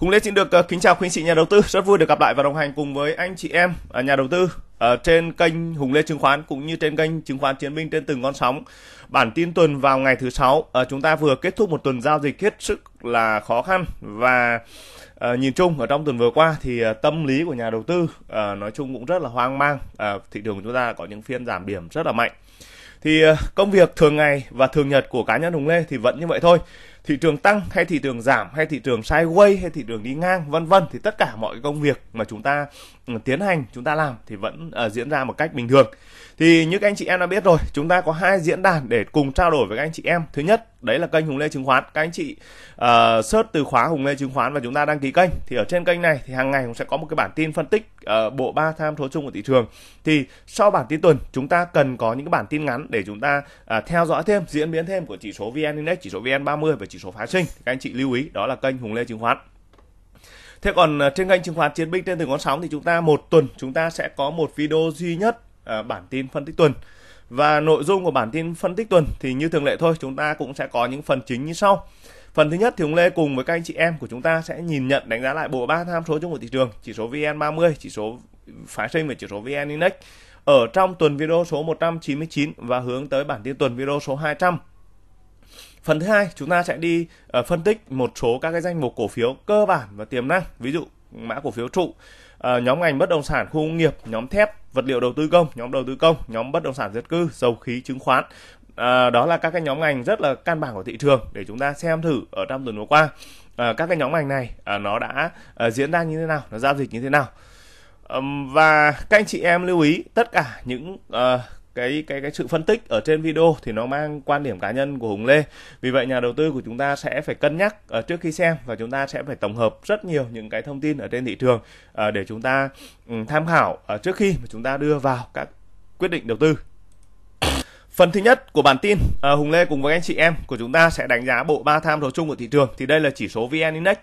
Cùng Lê xin được ờ, kính chào quý anh chị nhà đầu tư, rất vui được gặp lại và đồng hành cùng với anh chị em à, nhà đầu tư ở ờ, trên kênh Hùng Lê Chứng khoán cũng như trên kênh Chứng khoán Chiến binh trên từng con sóng. Bản tin tuần vào ngày thứ sáu, ờ, chúng ta vừa kết thúc một tuần giao dịch hết sức là khó khăn và nhìn chung ở trong tuần vừa qua thì tâm lý của nhà đầu tư nói chung cũng rất là hoang mang thị trường của chúng ta có những phiên giảm điểm rất là mạnh thì công việc thường ngày và thường nhật của cá nhân Hùng Lê thì vẫn như vậy thôi thị trường tăng hay thị trường giảm hay thị trường sideways hay thị trường đi ngang vân vân thì tất cả mọi công việc mà chúng ta tiến hành chúng ta làm thì vẫn uh, diễn ra một cách bình thường thì như các anh chị em đã biết rồi chúng ta có hai diễn đàn để cùng trao đổi với các anh chị em thứ nhất đấy là kênh hùng lê chứng khoán các anh chị uh, search từ khóa hùng lê chứng khoán và chúng ta đăng ký kênh thì ở trên kênh này thì hàng ngày cũng sẽ có một cái bản tin phân tích uh, bộ ba tham số chung của thị trường thì sau bản tin tuần chúng ta cần có những cái bản tin ngắn để chúng ta uh, theo dõi thêm diễn biến thêm của chỉ số vn index chỉ số vn 30 và chỉ số phái sinh các anh chị lưu ý đó là kênh hùng lê chứng khoán Thế còn ờ, trên kênh chứng khoán Chiến Binh trên từng con sóng thì chúng ta một tuần chúng ta sẽ có một video duy nhất à, bản tin phân tích tuần. Và nội dung của bản tin phân tích tuần thì như thường lệ thôi, chúng ta cũng sẽ có những phần chính như sau. Phần thứ nhất thì ông Lê cùng với các anh chị em của chúng ta sẽ nhìn nhận đánh giá lại bộ ba tham số chung của thị trường, chỉ số VN30, chỉ số phái sinh và chỉ số VN Index ở trong tuần video số 199 và hướng tới bản tin tuần video số 200 Phần thứ hai, chúng ta sẽ đi uh, phân tích một số các cái danh mục cổ phiếu cơ bản và tiềm năng, ví dụ mã cổ phiếu trụ, uh, nhóm ngành bất động sản khu công nghiệp, nhóm thép, vật liệu đầu tư công, nhóm đầu tư công, nhóm bất động sản dân cư, dầu khí, chứng khoán. À, đó là các cái nhóm ngành rất là căn bản của thị trường để chúng ta xem thử ở trong tuần vừa qua à, các cái nhóm ngành này à, nó đã à, diễn ra như thế nào, nó giao dịch như thế nào. À, và các anh chị em lưu ý tất cả những à, cái cái cái sự phân tích ở trên video thì nó mang quan điểm cá nhân của Hùng Lê. Vì vậy nhà đầu tư của chúng ta sẽ phải cân nhắc uh, trước khi xem và chúng ta sẽ phải tổng hợp rất nhiều những cái thông tin ở trên thị trường uh, để chúng ta um, tham khảo uh, trước khi mà chúng ta đưa vào các quyết định đầu tư Phần thứ nhất của bản tin, à, Hùng Lê cùng với anh chị em của chúng ta sẽ đánh giá bộ ba tham số chung của thị trường. Thì đây là chỉ số VN Index.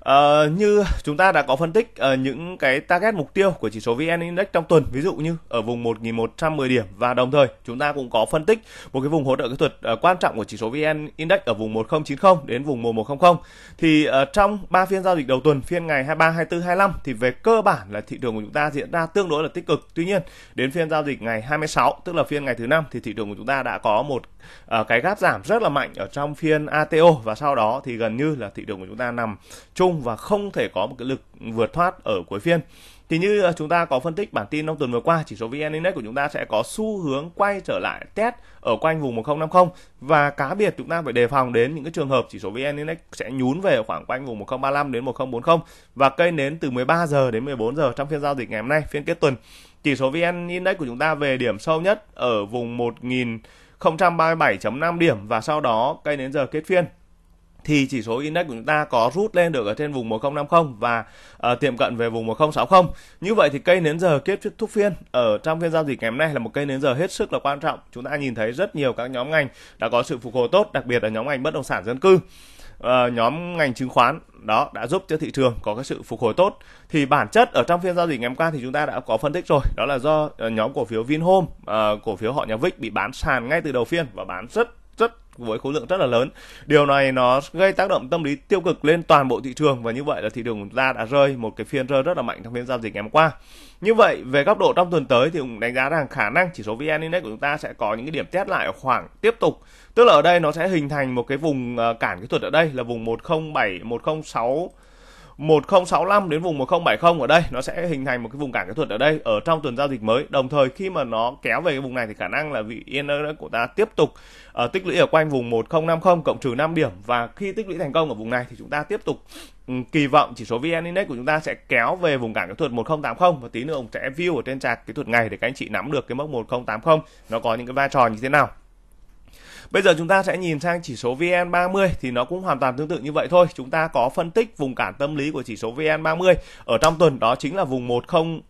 À, như chúng ta đã có phân tích à, những cái target mục tiêu của chỉ số VN Index trong tuần, ví dụ như ở vùng 1.110 điểm và đồng thời chúng ta cũng có phân tích một cái vùng hỗ trợ kỹ thuật à, quan trọng của chỉ số VN Index ở vùng 1090 đến vùng 1100. Thì à, trong 3 phiên giao dịch đầu tuần, phiên ngày 23, 24, 25 thì về cơ bản là thị trường của chúng ta diễn ra tương đối là tích cực. Tuy nhiên, đến phiên giao dịch ngày 26 tức là phiên ngày thứ năm thì thị trường của chúng ta đã có một uh, cái gáp giảm rất là mạnh ở trong phiên ATO và sau đó thì gần như là thị trường của chúng ta nằm chung và không thể có một cái lực vượt thoát ở cuối phiên thì như ờ, chúng ta có phân tích bản tin trong tuần vừa qua chỉ số VN Index của chúng ta sẽ có xu hướng quay trở lại test ở quanh vùng 1050 và cá biệt chúng ta phải đề phòng đến những cái trường hợp chỉ số VN Index sẽ nhún về khoảng quanh vùng 1035 đến 1040 và cây nến từ 13 giờ đến 14 giờ trong phiên giao dịch ngày hôm nay phiên kết tuần chỉ số VN Index của chúng ta về điểm sâu nhất ở vùng 1037.5 điểm và sau đó cây đến giờ kết phiên thì chỉ số index của chúng ta có rút lên được ở trên vùng 1050 và uh, tiệm cận về vùng 1060. Như vậy thì cây nến giờ kết thúc phiên ở trong phiên giao dịch ngày hôm nay là một cây nến giờ hết sức là quan trọng. Chúng ta nhìn thấy rất nhiều các nhóm ngành đã có sự phục hồi tốt, đặc biệt là nhóm ngành bất động sản dân cư, uh, nhóm ngành chứng khoán đó đã giúp cho thị trường có cái sự phục hồi tốt thì bản chất ở trong phiên giao dịch ngày hôm qua thì chúng ta đã có phân tích rồi đó là do ờ, nhóm cổ phiếu Vinhome uh, cổ phiếu họ nhà Vic bị bán sàn ngay từ đầu phiên và bán rất rất với khối lượng rất là lớn. Điều này nó gây tác động tâm lý tiêu cực lên toàn bộ thị trường và như vậy là thị trường chúng ta đã rơi một cái phiên rơi rất là mạnh trong phiên giao dịch ngày hôm qua. Như vậy về góc độ trong tuần tới thì cũng đánh giá rằng khả năng chỉ số VN Index của chúng ta sẽ có những cái điểm test lại ở khoảng tiếp tục. Tức là ở đây nó sẽ hình thành một cái vùng ờ, cản kỹ thuật ở đây là vùng 107 106 1065 đến vùng 1070 ở đây nó sẽ hình thành một cái vùng cản kỹ thuật ở đây ở trong tuần giao dịch mới đồng thời khi mà nó kéo về cái vùng này thì khả năng là vị yên của ta tiếp tục uh, tích lũy ở quanh vùng 1050 cộng trừ 5 điểm và khi tích lũy thành công ở vùng này thì chúng ta tiếp tục ừ, kỳ vọng chỉ số VN Index của chúng ta sẽ kéo về vùng cản kỹ thuật 1080 và tí nữa ông sẽ view ở trên chart kỹ thuật ngày để các anh chị nắm được cái mốc 1080 nó có những cái vai trò như thế nào. Bây giờ chúng ta sẽ nhìn sang chỉ số VN30 thì nó cũng hoàn toàn tương tự như vậy thôi. Chúng ta có phân tích vùng cản tâm lý của chỉ số VN30 ở trong tuần đó chính là vùng 10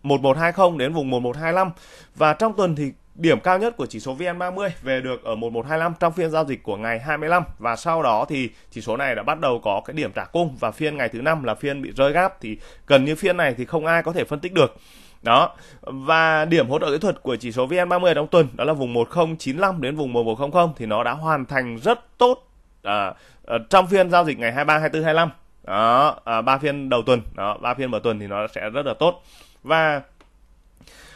1120 đến vùng 1125 và trong tuần thì Điểm cao nhất của chỉ số VN30 về được ở 1125 trong phiên giao dịch của ngày 25 và sau đó thì chỉ số này đã bắt đầu có cái điểm trả cung và phiên ngày thứ năm là phiên bị rơi gáp thì gần như phiên này thì không ai có thể phân tích được đó và điểm hỗ trợ kỹ thuật của chỉ số VN30 trong tuần đó là vùng 1095 đến vùng 1100 thì nó đã hoàn thành rất tốt à, à trong phiên giao dịch ngày 23, 24, 25 đó à, ba à, phiên đầu tuần đó ba phiên mở tuần thì nó sẽ rất là tốt và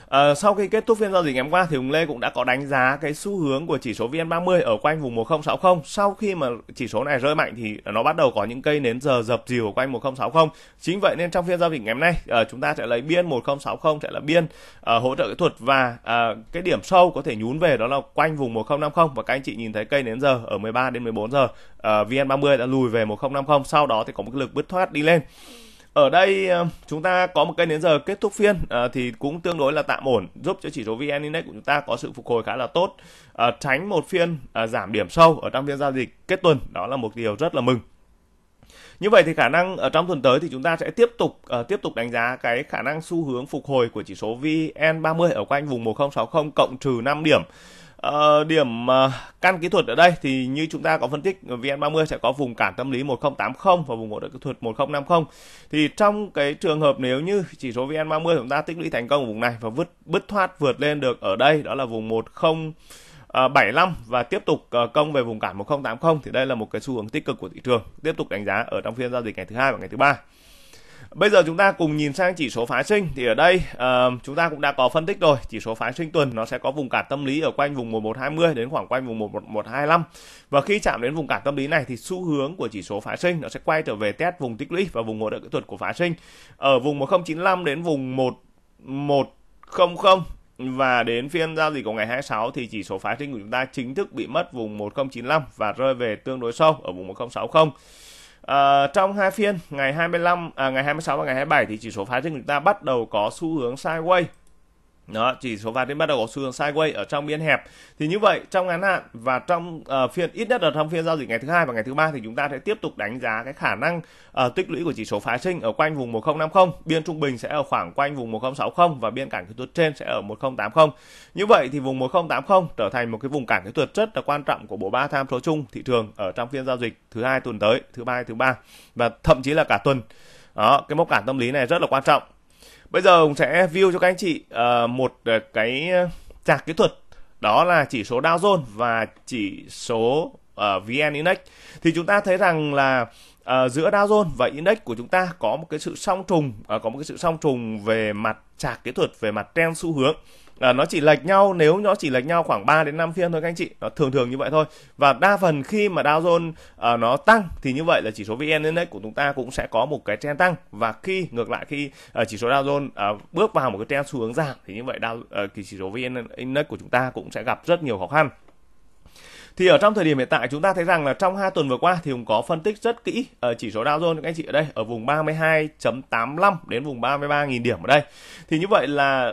À, sau khi kết thúc phiên giao dịch ngày hôm qua thì Hùng Lê cũng đã có đánh giá cái xu hướng của chỉ số VN30 ở quanh vùng 1060. Sau khi mà chỉ số này rơi mạnh thì nó bắt đầu có những cây nến giờ dập dìu ở quanh 1060. Chính vậy nên trong phiên giao dịch ngày hôm nay à, chúng ta sẽ lấy biên 1060 sẽ là biên à, hỗ trợ kỹ thuật và à, cái điểm sâu có thể nhún về đó là quanh vùng 1050 và các anh chị nhìn thấy cây nến giờ ở 13 đến 14 giờ à, VN30 đã lùi về 1050 sau đó thì có một cái lực bứt thoát đi lên ở đây ờ, chúng ta có một cây đến giờ kết thúc phiên ờ, thì cũng tương đối là tạm ổn giúp cho chỉ số VN Index của chúng ta có sự phục hồi khá là tốt ờ, tránh một phiên giảm điểm sâu ở trong phiên giao dịch kết tuần đó là một điều rất là mừng như vậy thì khả năng ở trong tuần tới thì chúng ta sẽ tiếp tục tiếp tục đánh giá cái khả năng xu hướng phục hồi của chỉ số VN30 ở quanh vùng 1060 cộng trừ 5 điểm. Uh, điểm uh, căn kỹ thuật ở đây thì như chúng ta có phân tích VN30 sẽ có vùng cản tâm lý 1080 và vùng hỗ trợ kỹ thuật 1050. Thì trong cái trường hợp nếu như chỉ số VN30 chúng ta tích lũy thành công ở vùng này và vứt bứt thoát vượt lên được ở đây đó là vùng 10 75 và tiếp tục ờ, công về vùng cản 1080 thì đây là một cái xu hướng tích cực của thị trường tiếp tục đánh giá ở trong phiên giao dịch ngày thứ hai và ngày thứ ba Bây giờ chúng ta cùng nhìn sang chỉ số phái sinh thì ở đây uh, chúng ta cũng đã có phân tích rồi, chỉ số phái sinh tuần nó sẽ có vùng cản tâm lý ở quanh vùng 1120 đến khoảng quanh vùng 11125. Và khi chạm đến vùng cản tâm lý này thì xu hướng của chỉ số phái sinh nó sẽ quay trở về test vùng tích lũy và vùng hỗ trợ kỹ thuật của phái sinh. Ở vùng 1095 đến vùng 1100 và đến phiên giao dịch của ngày 26 thì chỉ số phái sinh của chúng ta chính thức bị mất vùng 1095 và rơi về tương đối sâu ở vùng 1060. À, trong hai phiên ngày 25 à, ngày 26 và ngày 27 thì chỉ số phái sinh chúng ta bắt đầu có xu hướng sideways đó chỉ số vàng đến bắt đầu có xu hướng sideways ở trong biên hẹp thì như vậy trong ngắn hạn và trong uh, phiên ít nhất là trong phiên giao dịch ngày thứ hai và ngày thứ ba thì chúng ta sẽ tiếp tục đánh giá cái khả năng uh, tích lũy của chỉ số phái sinh ở quanh vùng 1050 biên trung bình sẽ ở khoảng quanh vùng 1060 và biên cản kỹ thuật trên sẽ ở 1080 như vậy thì vùng 1080 trở thành một cái vùng cản kỹ thuật rất là quan trọng của bộ ba tham số chung thị trường ở trong phiên giao dịch thứ hai tuần tới thứ ba thứ ba và thậm chí là cả tuần đó cái mốc cản tâm lý này rất là quan trọng Bây giờ cũng sẽ view cho các anh chị ờ, một ờ, cái ờ, trạc kỹ thuật đó là chỉ số Dow Jones và chỉ số uh, VN Index. Thì chúng ta thấy rằng là giữa Dow Jones và Index của chúng ta có một cái sự song trùng, uh, có một cái sự song trùng về mặt trạc kỹ thuật, về mặt trend xu hướng à, nó chỉ lệch nhau nếu nó chỉ lệch nhau khoảng 3 đến 5 phiên thôi các anh chị nó thường thường như vậy thôi và đa phần khi mà Dow Jones à, nó tăng thì như vậy là chỉ số VN Index của chúng ta cũng sẽ có một cái trend tăng và khi ngược lại khi à, chỉ số Dow Jones à, bước vào một cái trend xu hướng giảm thì như vậy Dow à, chỉ số VN Index của chúng ta cũng sẽ gặp rất nhiều khó khăn thì ở trong thời điểm hiện tại chúng ta thấy rằng là trong hai tuần vừa qua thì cũng có phân tích rất kỹ ở ờ, chỉ số Dow Jones các anh chị ở đây ở vùng 32.85 đến vùng 33.000 điểm ở đây thì như vậy là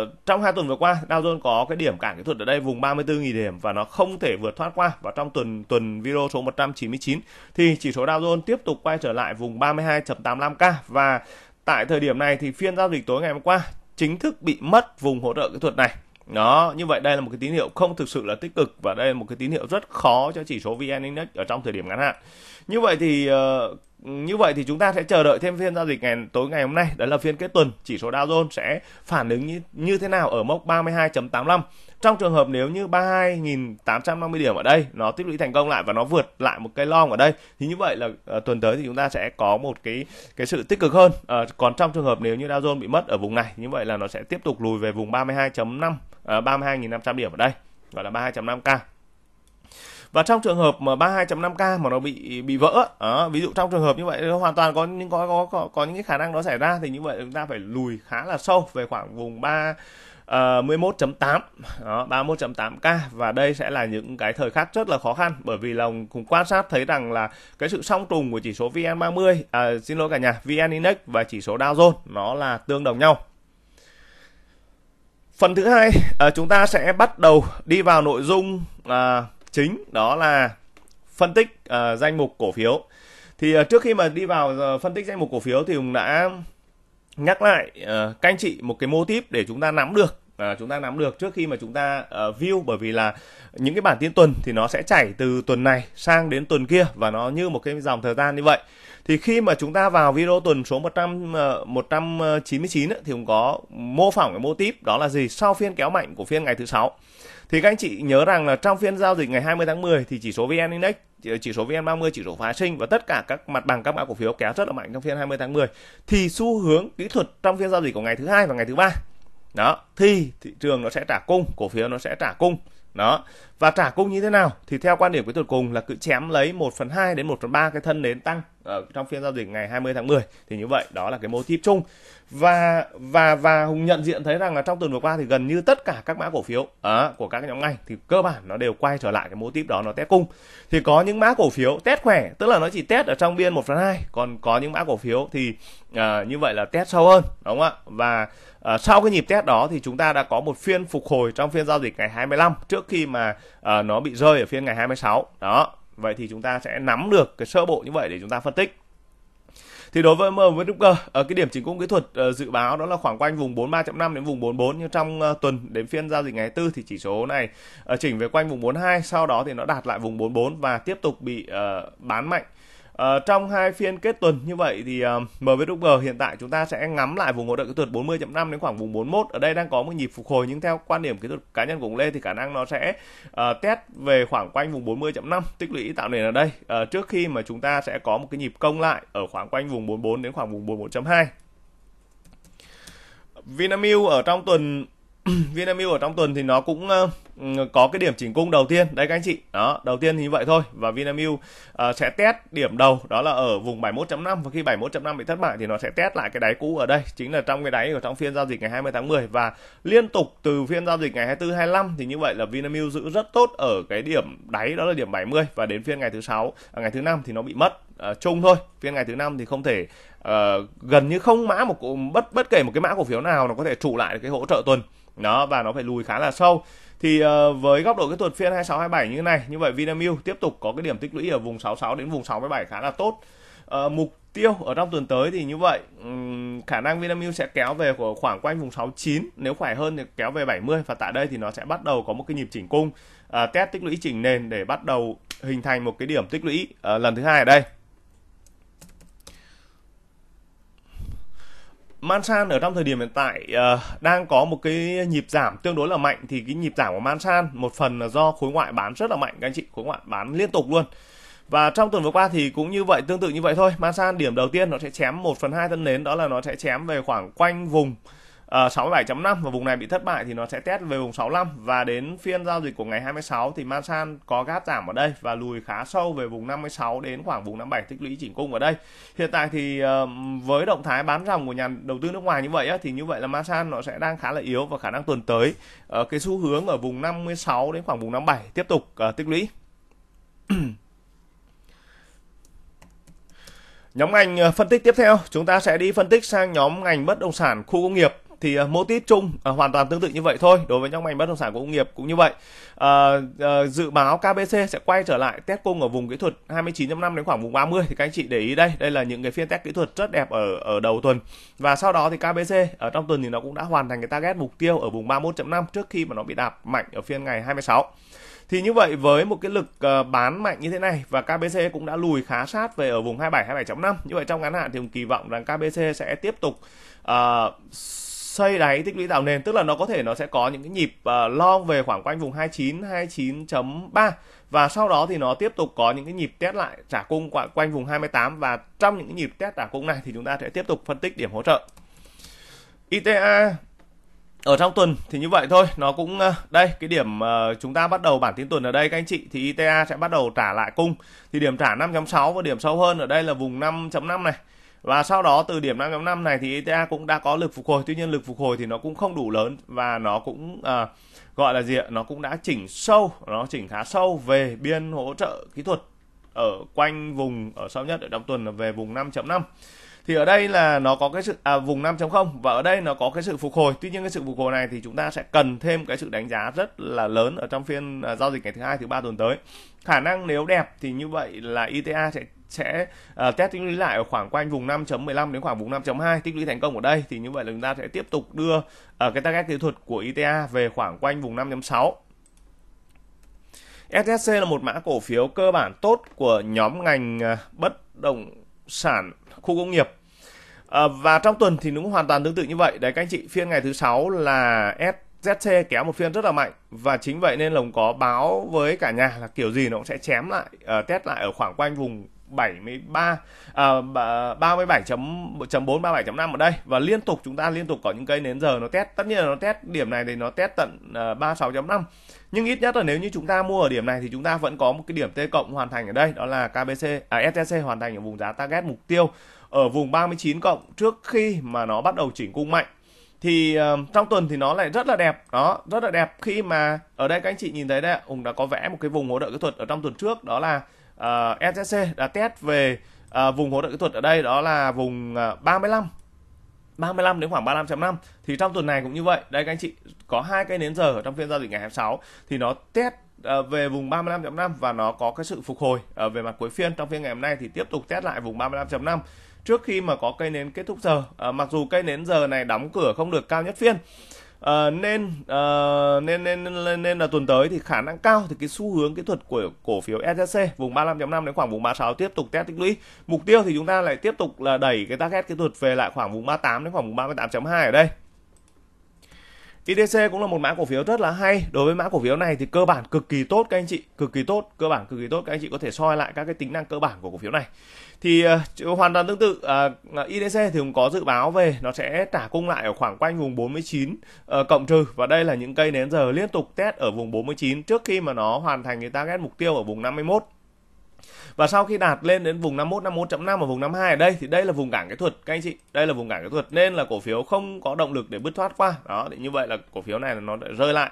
uh, trong hai tuần vừa qua Dow Jones có cái điểm cản kỹ thuật ở đây vùng 34.000 điểm và nó không thể vượt thoát qua và trong tuần tuần video số 199 thì chỉ số Dow Jones tiếp tục quay trở lại vùng 32.85k và tại thời điểm này thì phiên giao dịch tối ngày hôm qua chính thức bị mất vùng hỗ trợ kỹ thuật này đó, như vậy đây là một cái tín hiệu không thực sự là tích cực và đây là một cái tín hiệu rất khó cho chỉ số VN Index ở trong thời điểm ngắn hạn. Như vậy thì uh, như vậy thì chúng ta sẽ chờ đợi thêm phiên giao dịch ngày tối ngày hôm nay đó là phiên kết tuần chỉ số Dow Jones sẽ phản ứng như, như thế nào ở mốc 32.85 trong trường hợp nếu như 32.850 điểm ở đây nó tích lũy thành công lại và nó vượt lại một cây long ở đây thì như vậy là uh, tuần tới thì chúng ta sẽ có một cái cái sự tích cực hơn uh, còn trong trường hợp nếu như Dow Jones bị mất ở vùng này như vậy là nó sẽ tiếp tục lùi về vùng 32.5 uh, 32.500 điểm ở đây gọi là 32.5k và trong trường hợp mà 32.5k mà nó bị bị vỡ đó, ví dụ trong trường hợp như vậy nó hoàn toàn có những có, có có có những cái khả năng đó xảy ra thì như vậy chúng ta phải lùi khá là sâu về khoảng vùng 3 uh, 11.8 đó 31.8k và đây sẽ là những cái thời khắc rất là khó khăn bởi vì lòng cùng quan sát thấy rằng là cái sự song trùng của chỉ số VN30 à, uh, xin lỗi cả nhà VN Index và chỉ số Dow Jones nó là tương đồng nhau phần thứ hai ờ, chúng ta sẽ bắt đầu đi vào nội dung uh, chính đó là phân tích uh, danh mục cổ phiếu thì uh, trước khi mà đi vào uh, phân tích danh mục cổ phiếu thì hùng đã nhắc lại uh, các anh chị một cái mô típ để chúng ta nắm được À, chúng ta nắm được trước khi mà chúng ta uh, view bởi vì là những cái bản tin tuần thì nó sẽ chảy từ tuần này sang đến tuần kia và nó như một cái dòng thời gian như vậy. Thì khi mà chúng ta vào video tuần số 100 uh, 199 ấy, thì cũng có mô phỏng cái mô típ đó là gì sau phiên kéo mạnh của phiên ngày thứ sáu thì các anh chị nhớ rằng là trong phiên giao dịch ngày 20 tháng 10 thì chỉ số VN Index chỉ số VN30, chỉ số phá sinh và tất cả các mặt bằng các mã cổ phiếu kéo rất là mạnh trong phiên 20 tháng 10 thì xu hướng kỹ thuật trong phiên giao dịch của ngày thứ hai và ngày thứ ba đó thì thị trường nó sẽ trả cung cổ phiếu nó sẽ trả cung đó và trả cung như thế nào thì theo quan điểm cuối tuột cùng là cứ chém lấy 1 phần 2 đến 1 phần 3 cái thân nến tăng ở trong phiên giao dịch ngày 20 tháng 10 thì như vậy đó là cái mô típ chung và và và Hùng nhận diện thấy rằng là trong tuần vừa qua thì gần như tất cả các mã cổ phiếu à, của các nhóm ngành thì cơ bản nó đều quay trở lại cái mô típ đó nó test cung thì có những mã cổ phiếu test khỏe tức là nó chỉ test ở trong biên 1 phần 2 còn có những mã cổ phiếu thì à, như vậy là test sâu hơn đúng không ạ và Ờ, sau cái nhịp test đó thì chúng ta đã có một phiên phục hồi trong phiên giao dịch ngày 25 trước khi mà à, nó bị rơi ở phiên ngày 26. Đó. Vậy thì chúng ta sẽ nắm được cái sơ bộ như vậy để chúng ta phân tích thì đối với với Đức cơ ở cái điểm chỉnh cung kỹ thuật ờ, dự báo đó là khoảng quanh vùng 43.5 đến vùng 44 nhưng trong tuần đến phiên giao dịch ngày tư thì chỉ số này chỉnh về quanh vùng 42 sau đó thì nó đạt lại vùng 44 và tiếp tục bị bán mạnh À, trong hai phiên kết tuần như vậy thì uh, ờ, MVG hiện tại chúng ta sẽ ngắm lại vùng hỗ trợ kỹ thuật 40.5 đến khoảng vùng 41 ở đây đang có một nhịp phục hồi nhưng theo quan điểm kỹ thuật cá nhân của ông Lê thì khả năng nó sẽ uh, test về khoảng quanh vùng 40.5 tích lũy tạo nền ở đây uh, trước khi mà chúng ta sẽ có một cái nhịp công lại ở khoảng quanh vùng 44 đến khoảng vùng 41.2 Vinamilk ở trong tuần Vinamilk ở trong tuần thì nó cũng uh, Ừ, có cái điểm chỉnh cung đầu tiên đấy các anh chị đó đầu tiên thì vậy thôi và Vinamilk uh, sẽ test điểm đầu đó là ở vùng 71.5 và khi 71.5 bị thất bại thì nó sẽ test lại cái đáy cũ ở đây chính là trong cái đáy của trong phiên giao dịch ngày 20 tháng 10 và liên tục từ phiên giao dịch ngày 24 25 thì như vậy là Vinamilk giữ rất tốt ở cái điểm đáy đó là điểm 70 và đến phiên ngày thứ sáu à, ngày thứ năm thì nó bị mất uh, chung thôi phiên ngày thứ năm thì không thể uh, gần như không mã một bất bất kể một cái mã cổ phiếu nào nó có thể trụ lại cái hỗ trợ tuần đó và nó phải lùi khá là sâu thì uh, với góc độ kỹ thuật phiên 2627 như thế này như vậy Vinamilk tiếp tục có cái điểm tích lũy ở vùng 66 đến vùng 67 khá là tốt uh, mục tiêu ở trong tuần tới thì như vậy um, khả năng Vinamilk sẽ kéo về của khoảng quanh vùng 69 nếu khỏe hơn thì kéo về 70 và tại đây thì nó sẽ bắt đầu có một cái nhịp chỉnh cung uh, test tích lũy chỉnh nền để bắt đầu hình thành một cái điểm tích lũy uh, lần thứ hai ở đây Mansan ở trong thời điểm hiện tại uh, đang có một cái nhịp giảm tương đối là mạnh thì cái nhịp giảm của Mansan một phần là do khối ngoại bán rất là mạnh các anh chị, khối ngoại bán liên tục luôn. Và trong tuần vừa qua thì cũng như vậy, tương tự như vậy thôi. Mansan điểm đầu tiên nó sẽ chém 1 phần 2 thân nến, đó là nó sẽ chém về khoảng quanh vùng Ờ, uh, 67.5 và vùng này bị thất bại thì nó sẽ test về vùng 65 và đến phiên giao dịch của ngày 26 thì Masan có gáp giảm ở đây và lùi khá sâu về vùng 56 đến khoảng vùng 57 tích lũy chỉnh cung ở đây. Hiện tại thì uh, với động thái bán dòng của nhà đầu tư nước ngoài như vậy á, thì như vậy là Masan nó sẽ đang khá là yếu và khả năng tuần tới uh, cái xu hướng ở vùng 56 đến khoảng vùng 57 tiếp tục uh, tích lũy. Nhóm ngành phân tích tiếp theo, chúng ta sẽ đi phân tích sang nhóm ngành bất động sản khu công nghiệp thì uh, mô típ chung uh, hoàn toàn tương tự như vậy thôi đối với nhóm ngành bất động sản của công nghiệp cũng như vậy uh, uh, dự báo KBC sẽ quay trở lại test cung ở vùng kỹ thuật 29.5 đến khoảng vùng 30 thì các anh chị để ý đây đây là những cái phiên test kỹ thuật rất đẹp ở ở đầu tuần và sau đó thì KBC ở trong tuần thì nó cũng đã hoàn thành cái target mục tiêu ở vùng 31.5 trước khi mà nó bị đạp mạnh ở phiên ngày 26 thì như vậy với một cái lực ờ, bán mạnh như thế này và KBC cũng đã lùi khá sát về ở vùng 27 27.5 như vậy trong ngắn hạn thì kỳ vọng rằng KBC sẽ tiếp tục uh, xoay đáy tích lũy tạo nền tức là nó có thể nó sẽ có những cái nhịp uh, long về khoảng quanh vùng 29 29.3 và sau đó thì nó tiếp tục có những cái nhịp test lại trả cung quanh, vùng 28 và trong những cái nhịp test trả cung này thì chúng ta sẽ tiếp tục phân tích điểm hỗ trợ ITA ở trong tuần thì như vậy thôi nó cũng ờ, đây cái điểm ờ, chúng ta bắt đầu bản tin tuần ở đây các anh chị thì ITA sẽ bắt đầu trả lại cung thì điểm trả 5.6 và điểm sâu hơn ở đây là vùng 5.5 này và sau đó từ điểm 5.5 này thì ETA cũng đã có lực phục hồi, tuy nhiên lực phục hồi thì nó cũng không đủ lớn và nó cũng à, gọi là gì ạ? Nó cũng đã chỉnh sâu, nó chỉnh khá sâu về biên hỗ trợ kỹ thuật ở quanh vùng ở sau nhất ở trong tuần là về vùng 5.5 thì ở đây là nó có cái sự à, vùng 5.0 và ở đây nó có cái sự phục hồi tuy nhiên cái sự phục hồi này thì chúng ta sẽ cần thêm cái sự đánh giá rất là lớn ở trong phiên à, giao dịch ngày thứ hai thứ ba tuần tới khả năng nếu đẹp thì như vậy là ETA sẽ sẽ uh, test tích lũy lại ở khoảng quanh vùng 5.15 đến khoảng vùng 5.2 tích lũy thành công ở đây thì như vậy là chúng ta sẽ tiếp tục đưa uh, cái target kỹ thuật của ITA e về khoảng quanh vùng 5.6 SSC là một mã cổ phiếu cơ bản tốt của nhóm ngành à, bất động sản khu công nghiệp à, và trong tuần thì nó cũng hoàn toàn tương tự như vậy đấy các anh chị phiên ngày thứ sáu là SZC kéo một phiên rất là mạnh và chính vậy nên lồng có báo với cả nhà là kiểu gì nó cũng sẽ chém lại uh, test lại ở khoảng quanh vùng 73 à, 37.4 37.5 ở đây và liên tục chúng ta liên tục có những cây nến giờ nó test tất nhiên là nó test điểm này thì nó test tận à, uh, 36.5 nhưng ít nhất là nếu như chúng ta mua ở điểm này thì chúng ta vẫn có một cái điểm T cộng hoàn thành ở đây đó là KBC à, STC hoàn thành ở vùng giá target mục tiêu ở vùng 39 cộng trước khi mà nó bắt đầu chỉnh cung mạnh thì uh, trong tuần thì nó lại rất là đẹp đó rất là đẹp khi mà ở đây các anh chị nhìn thấy đây Hùng đã có vẽ một cái vùng hỗ trợ kỹ thuật ở trong tuần trước đó là uh, ờ, SSC đã test về uh, vùng hỗ trợ kỹ thuật ở đây đó là vùng uh, 35 35 đến khoảng 35.5 thì trong tuần này cũng như vậy đây các anh chị có hai cây nến giờ ở trong phiên giao dịch ngày 26 thì nó test ờ, về vùng 35.5 và nó có cái sự phục hồi ở về mặt cuối phiên trong phiên ngày hôm nay thì tiếp tục test lại vùng 35.5 trước khi mà có cây nến kết thúc giờ mặc dù cây nến giờ này đóng cửa không được cao nhất phiên Uh, nên, uh, nên nên nên nên là tuần tới thì khả năng cao thì cái xu hướng kỹ thuật của cổ phiếu SJC vùng 35.5 đến khoảng vùng 36 tiếp tục test tích lũy. Mục tiêu thì chúng ta lại tiếp tục là đẩy cái target kỹ thuật về lại khoảng vùng 38 đến khoảng vùng 38.2 ở đây. IDC cũng là một mã cổ phiếu rất là hay. Đối với mã cổ phiếu này thì cơ bản cực kỳ tốt các anh chị, cực kỳ tốt, cơ bản cực kỳ tốt các anh chị có thể soi lại các cái tính năng cơ bản của cổ phiếu này thì uh, hoàn toàn tương tự uh, ờ, IDC thì cũng có dự báo về nó sẽ trả cung lại ở khoảng quanh vùng 49 uh, ờ, cộng trừ và đây là những cây nến giờ liên tục test ở vùng 49 trước khi mà nó hoàn thành cái target mục tiêu ở vùng 51 và sau khi đạt lên đến vùng 51 51.5 và vùng 52 ở đây thì đây là vùng cản kỹ thuật các anh chị đây là vùng cản kỹ thuật nên là cổ phiếu không có động lực để bứt thoát qua đó thì như vậy là cổ phiếu này là nó rơi lại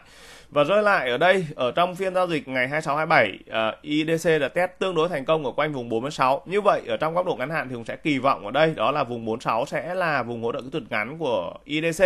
và rơi lại ở đây ở trong phiên giao dịch ngày 26 27 uh, IDC đã test tương đối thành công ở quanh vùng 46. Như vậy ở trong góc độ ngắn hạn thì cũng sẽ kỳ vọng ở đây đó là vùng 46 sẽ là vùng hỗ trợ kỹ thuật ngắn của IDC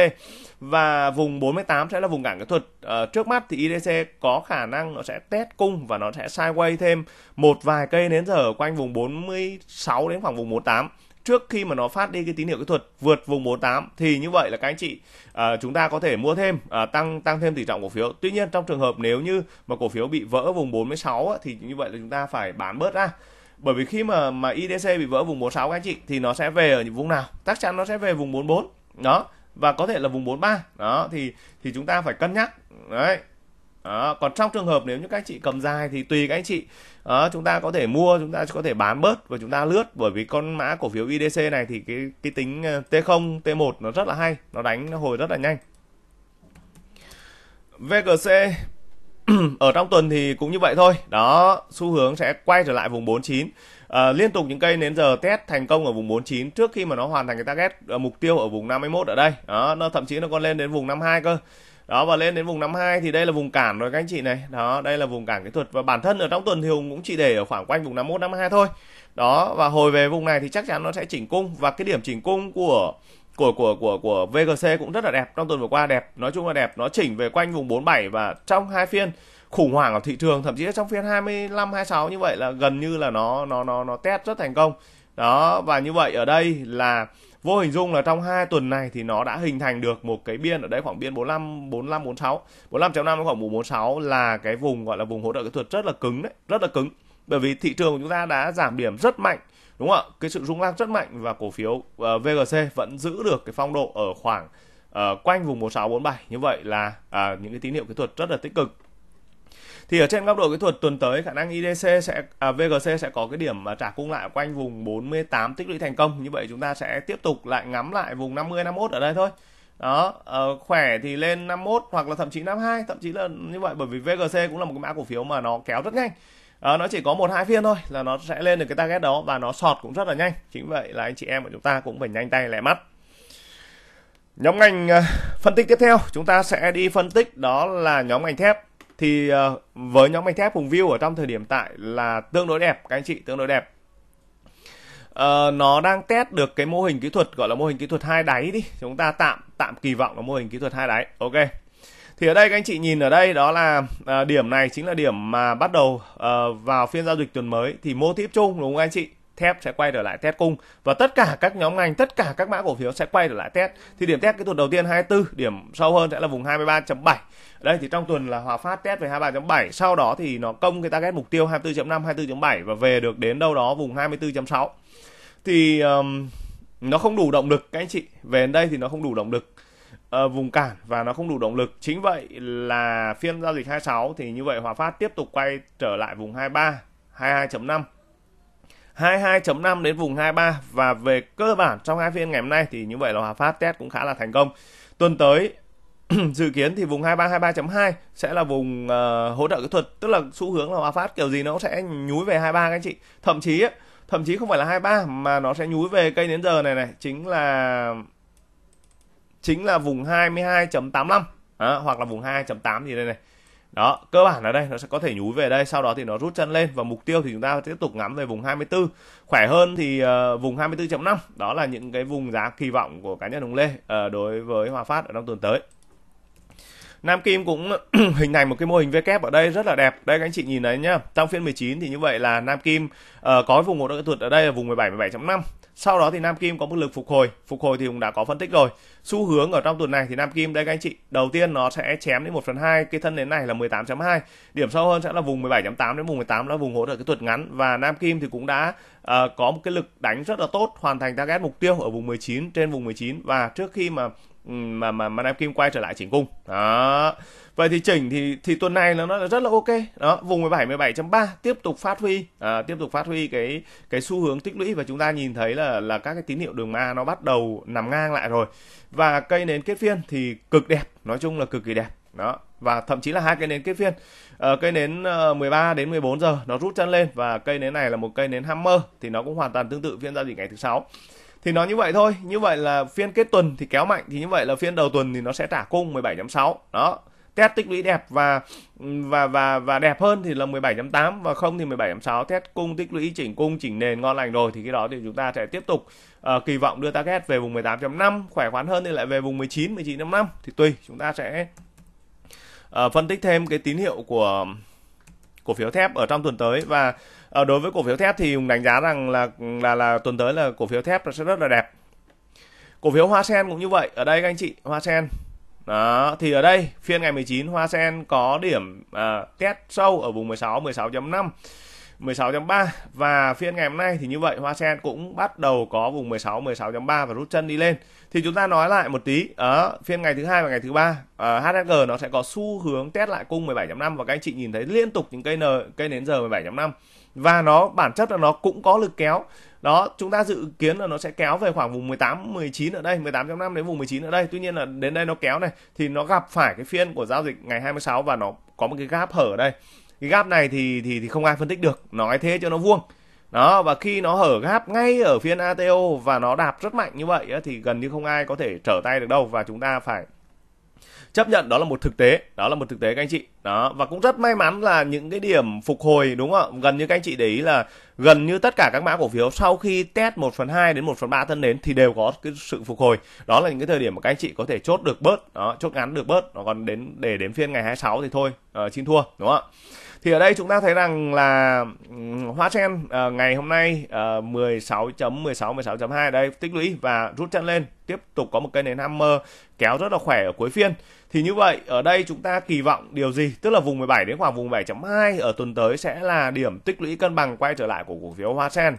và vùng 48 sẽ là vùng cản kỹ thuật. Uh, trước mắt thì IDC có khả năng nó sẽ test cung và nó sẽ sideways thêm một vài cây nến giờ ở quanh vùng 46 đến khoảng vùng 48 trước khi mà nó phát đi cái tín hiệu kỹ thuật vượt vùng 48 thì như vậy là các anh chị à, chúng ta có thể mua thêm à, tăng tăng thêm tỷ trọng cổ phiếu. Tuy nhiên trong trường hợp nếu như mà cổ phiếu bị vỡ vùng 46 thì như vậy là chúng ta phải bán bớt ra bởi vì khi mà mà IDC bị vỡ vùng 46 các anh chị thì nó sẽ về ở những vùng nào chắc chắn nó sẽ về vùng 44 đó và có thể là vùng 43 đó thì thì chúng ta phải cân nhắc đấy đó. còn trong trường hợp nếu như các anh chị cầm dài thì tùy các anh chị đó, chúng ta có thể mua chúng ta có thể bán bớt và chúng ta lướt bởi vì con mã cổ phiếu IDC này thì cái cái tính T0 ờ, T1 nó rất là hay nó đánh nó hồi rất là nhanh VGC ở trong tuần thì cũng như vậy thôi đó xu hướng sẽ quay trở lại vùng 49 à, ờ, liên tục những cây đến giờ test thành công ở vùng 49 trước khi mà nó hoàn thành cái target ờ, mục tiêu ở vùng 51 ở đây đó nó thậm chí nó còn lên đến vùng 52 cơ đó và lên đến vùng nắm hai thì đây là vùng cản rồi các anh chị này đó đây là vùng cản kỹ thuật và bản thân ở trong tuần thì hùng cũng chỉ để ở khoảng quanh vùng năm một năm hai thôi đó và hồi về vùng này thì chắc chắn nó sẽ chỉnh cung và cái điểm chỉnh cung của của của của của VGC cũng rất là đẹp trong tuần vừa qua đẹp nói chung là đẹp nó chỉnh về quanh vùng 47 và trong hai phiên khủng hoảng ở thị trường thậm chí là trong phiên 25 26 như vậy là gần như là nó nó nó nó test rất thành công đó và như vậy ở đây là vô hình dung là trong hai tuần này thì nó đã hình thành được một cái biên ở đây khoảng biên 45 45 46 45.5 đến khoảng 46 là cái vùng gọi là vùng hỗ trợ kỹ thuật rất là cứng đấy rất là cứng bởi vì thị trường của chúng ta đã giảm điểm rất mạnh đúng không ạ cái sự rung lắc rất mạnh và cổ phiếu uh, ờ, VGC vẫn giữ được cái phong độ ở khoảng uh, quanh vùng 1647 như vậy là uh, những cái tín hiệu kỹ thuật rất là tích cực thì ở trên góc độ kỹ thuật tuần tới khả năng IDC sẽ à, VGC sẽ có cái điểm trả cung lại quanh vùng 48 tích lũy thành công như vậy chúng ta sẽ tiếp tục lại ngắm lại vùng 50 51 ở đây thôi đó uh, khỏe thì lên 51 hoặc là thậm chí 52 thậm chí là như vậy bởi vì VGC cũng là một cái mã cổ phiếu mà nó kéo rất nhanh À, nó chỉ có một hai phiên thôi là nó sẽ lên được cái target đó và nó sọt cũng rất là nhanh chính vậy là anh chị em của chúng ta cũng phải nhanh tay lẹ mắt nhóm ngành ờ, phân tích tiếp theo chúng ta sẽ đi phân tích đó là nhóm ngành thép thì ờ, với nhóm mạch thép hùng view ở trong thời điểm tại là tương đối đẹp các anh chị tương đối đẹp Uh, nó đang test được cái mô hình kỹ thuật gọi là mô hình kỹ thuật hai đáy đi chúng ta tạm tạm kỳ vọng là mô hình kỹ thuật hai đáy ok thì ở đây các anh chị nhìn ở đây đó là uh, điểm này chính là điểm mà bắt đầu uh, vào phiên giao dịch tuần mới thì mô típ chung đúng không anh chị thép sẽ quay trở lại test cung và tất cả các nhóm ngành tất cả các mã cổ phiếu sẽ quay trở lại test thì điểm test cái tuần đầu tiên 24 điểm sâu hơn sẽ là vùng 23.7 đây thì trong tuần là Hòa Phát test về 23.7 sau đó thì nó công cái target mục tiêu 24.5 24.7 và về được đến đâu đó vùng 24.6 thì um, nó không đủ động lực các anh chị về đến đây thì nó không đủ động lực uh, vùng cản và nó không đủ động lực chính vậy là phiên giao dịch 26 thì như vậy Hòa Phát tiếp tục quay trở lại vùng 23 22.5 22.5 đến vùng 23 và về cơ bản trong hai phiên ngày hôm nay thì như vậy là Hòa Phát test cũng khá là thành công. Tuần tới dự kiến thì vùng 23 23.2 sẽ là vùng uh, hỗ trợ kỹ thuật, tức là xu hướng là Hòa Phát kiểu gì nó sẽ nhúi về 23 các anh chị. Thậm chí thậm chí không phải là 23 mà nó sẽ nhúi về cây đến giờ này này, chính là chính là vùng 22.85 à, hoặc là vùng 2.8 gì đây này đó cơ bản ở đây nó sẽ có thể nhúi về đây sau đó thì nó rút chân lên và mục tiêu thì chúng ta tiếp tục ngắm về vùng 24 khỏe hơn thì uh, vùng 24.5 đó là những cái vùng giá kỳ vọng của cá nhân đồng lê uh, đối với Hòa Phát ở trong tuần tới Nam Kim cũng hình thành một cái mô hình v VK e ở đây rất là đẹp. Đây các anh chị nhìn đấy nhá. Trong phiên 19 thì như vậy là Nam Kim uh, có vùng một trợ kỹ thuật ở đây là vùng 17 17.5 sau đó thì Nam Kim có một lực phục hồi phục hồi thì cũng đã có phân tích rồi xu hướng ở trong tuần này thì Nam Kim đây các anh chị đầu tiên nó sẽ chém đến 1 phần 2 cái thân đến này là 18.2 điểm sâu hơn sẽ là vùng 17.8 đến vùng 18 là vùng hỗ trợ cái thuật ngắn và Nam Kim thì cũng đã uh, có một cái lực đánh rất là tốt hoàn thành target mục tiêu ở vùng 19 trên vùng 19 và trước khi mà Ừ, mà mà mà Nam Kim quay trở lại chỉnh cung. Đó. Vậy thì chỉnh thì thì tuần này là nó là rất là ok. Đó, vùng 17 17.3 tiếp tục phát huy à, tiếp tục phát huy cái cái xu hướng tích lũy và chúng ta nhìn thấy là là các cái tín hiệu đường ma nó bắt đầu nằm ngang lại rồi. Và cây nến kết phiên thì cực đẹp, nói chung là cực kỳ đẹp. Đó, và thậm chí là hai cây nến kết phiên. À, cây nến 13 ờ, đến 14 giờ nó rút chân lên và cây nến này là một cây nến hammer thì nó cũng hoàn toàn tương tự phiên giao dịch ngày thứ sáu thì nó như vậy thôi như vậy là phiên kết tuần thì kéo mạnh thì như vậy là phiên đầu tuần thì nó sẽ trả cung 17.6 đó test tích lũy đẹp và và và và đẹp hơn thì là 17.8 và không thì 17.6 test cung tích lũy chỉnh cung chỉnh nền ngon lành rồi thì cái đó thì chúng ta sẽ tiếp tục uh, kỳ vọng đưa target về vùng 18.5 khỏe khoắn hơn thì lại về vùng 19 19.5 thì tùy chúng ta sẽ uh, phân tích thêm cái tín hiệu của cổ phiếu thép ở trong tuần tới và à, đối với cổ phiếu thép thì đánh giá rằng là là là tuần tới là cổ phiếu thép sẽ rất là đẹp cổ phiếu hoa sen cũng như vậy ở đây các anh chị hoa sen đó thì ở đây phiên ngày 19 hoa sen có điểm à, test sâu ở vùng 16 16.5 16.3 và phiên ngày hôm nay thì như vậy Hoa Sen cũng bắt đầu có vùng 16 16.3 và rút chân đi lên. Thì chúng ta nói lại một tí ở ờ, phiên ngày thứ hai và ngày thứ ba uh, ờ, HSG nó sẽ có xu hướng test lại cung 17.5 và các anh chị nhìn thấy liên tục những cây n cây đến giờ 17.5 và nó bản chất là nó cũng có lực kéo đó chúng ta dự kiến là nó sẽ kéo về khoảng vùng 18 19 ở đây 18.5 đến vùng 19 ở đây tuy nhiên là đến đây nó kéo này thì nó gặp phải cái phiên của giao dịch ngày 26 và nó có một cái gap hở ở đây cái gap này thì thì thì không ai phân tích được nói thế cho nó vuông đó và khi nó hở gap ngay ở phiên ATO và nó đạp rất mạnh như vậy thì gần như không ai có thể trở tay được đâu và chúng ta phải chấp nhận đó là một thực tế đó là một thực tế các anh chị đó và cũng rất may mắn là những cái điểm phục hồi đúng không ạ gần như các anh chị để ý là gần như tất cả các mã cổ phiếu sau khi test 1 phần 2 đến 1 phần 3 thân đến thì đều có cái sự phục hồi đó là những cái thời điểm mà các anh chị có thể chốt được bớt đó chốt ngắn được bớt nó còn đến để đến phiên ngày 26 thì thôi uh, xin thua đúng không ạ thì ở đây chúng ta thấy rằng là ừ, hóa sen uh, ờ, ngày hôm nay uh, 16.16 16.2 đây tích lũy và rút chân lên tiếp tục có một cây nến hammer kéo rất là khỏe ở cuối phiên thì như vậy ở đây chúng ta kỳ vọng điều gì tức là vùng 17 đến khoảng vùng 7.2 ở tuần tới sẽ là điểm tích lũy cân bằng quay trở lại của cổ phiếu hoa sen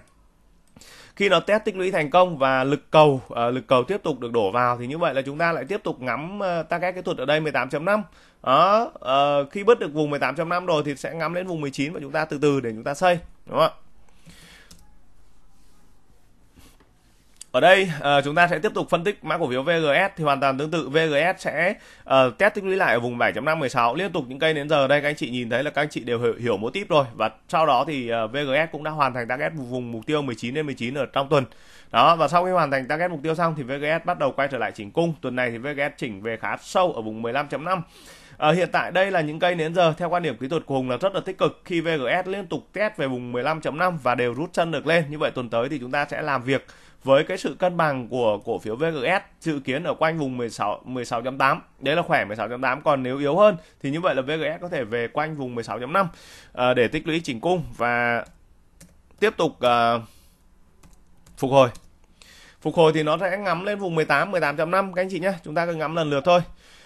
khi nó test tích lũy thành công và lực cầu uh, lực cầu tiếp tục được đổ vào thì như vậy là chúng ta lại tiếp tục ngắm uh, target kỹ thuật ở đây 18.5 đó uh, khi bứt được vùng 18.5 rồi thì sẽ ngắm đến vùng 19 và chúng ta từ từ để chúng ta xây đúng không ạ Ở đây uh, chúng ta sẽ tiếp tục phân tích mã cổ phiếu VGS thì hoàn toàn tương tự VGS sẽ uh, test tích lũy lại ở vùng 7.516 liên tục những cây đến giờ đây các anh chị nhìn thấy là các anh chị đều hiểu, hiểu mô típ rồi và sau đó thì uh, ờ, VGS cũng đã hoàn thành target vùng mục tiêu 19 đến 19 ở trong tuần. Đó và sau khi hoàn thành target mục tiêu xong thì VGS bắt đầu quay trở lại chỉnh cung. Tuần này thì VGS chỉnh về khá sâu ở vùng 15.5. À, hiện tại đây là những cây nến giờ theo quan điểm kỹ thuật của Hùng là rất là tích cực khi VGS liên tục test về vùng 15.5 và đều rút chân được lên. Như vậy tuần tới thì chúng ta sẽ làm việc với cái sự cân bằng của cổ phiếu VGS dự kiến ở quanh vùng 16 16.8 đấy là khỏe 16.8 còn nếu yếu hơn thì như vậy là VGS có thể về quanh vùng 16.5 ờ, để tích lũy chỉnh cung và tiếp tục ờ, phục hồi phục hồi thì nó sẽ ngắm lên vùng 18 18.5 các anh chị nhé chúng ta cứ ngắm lần lượt thôi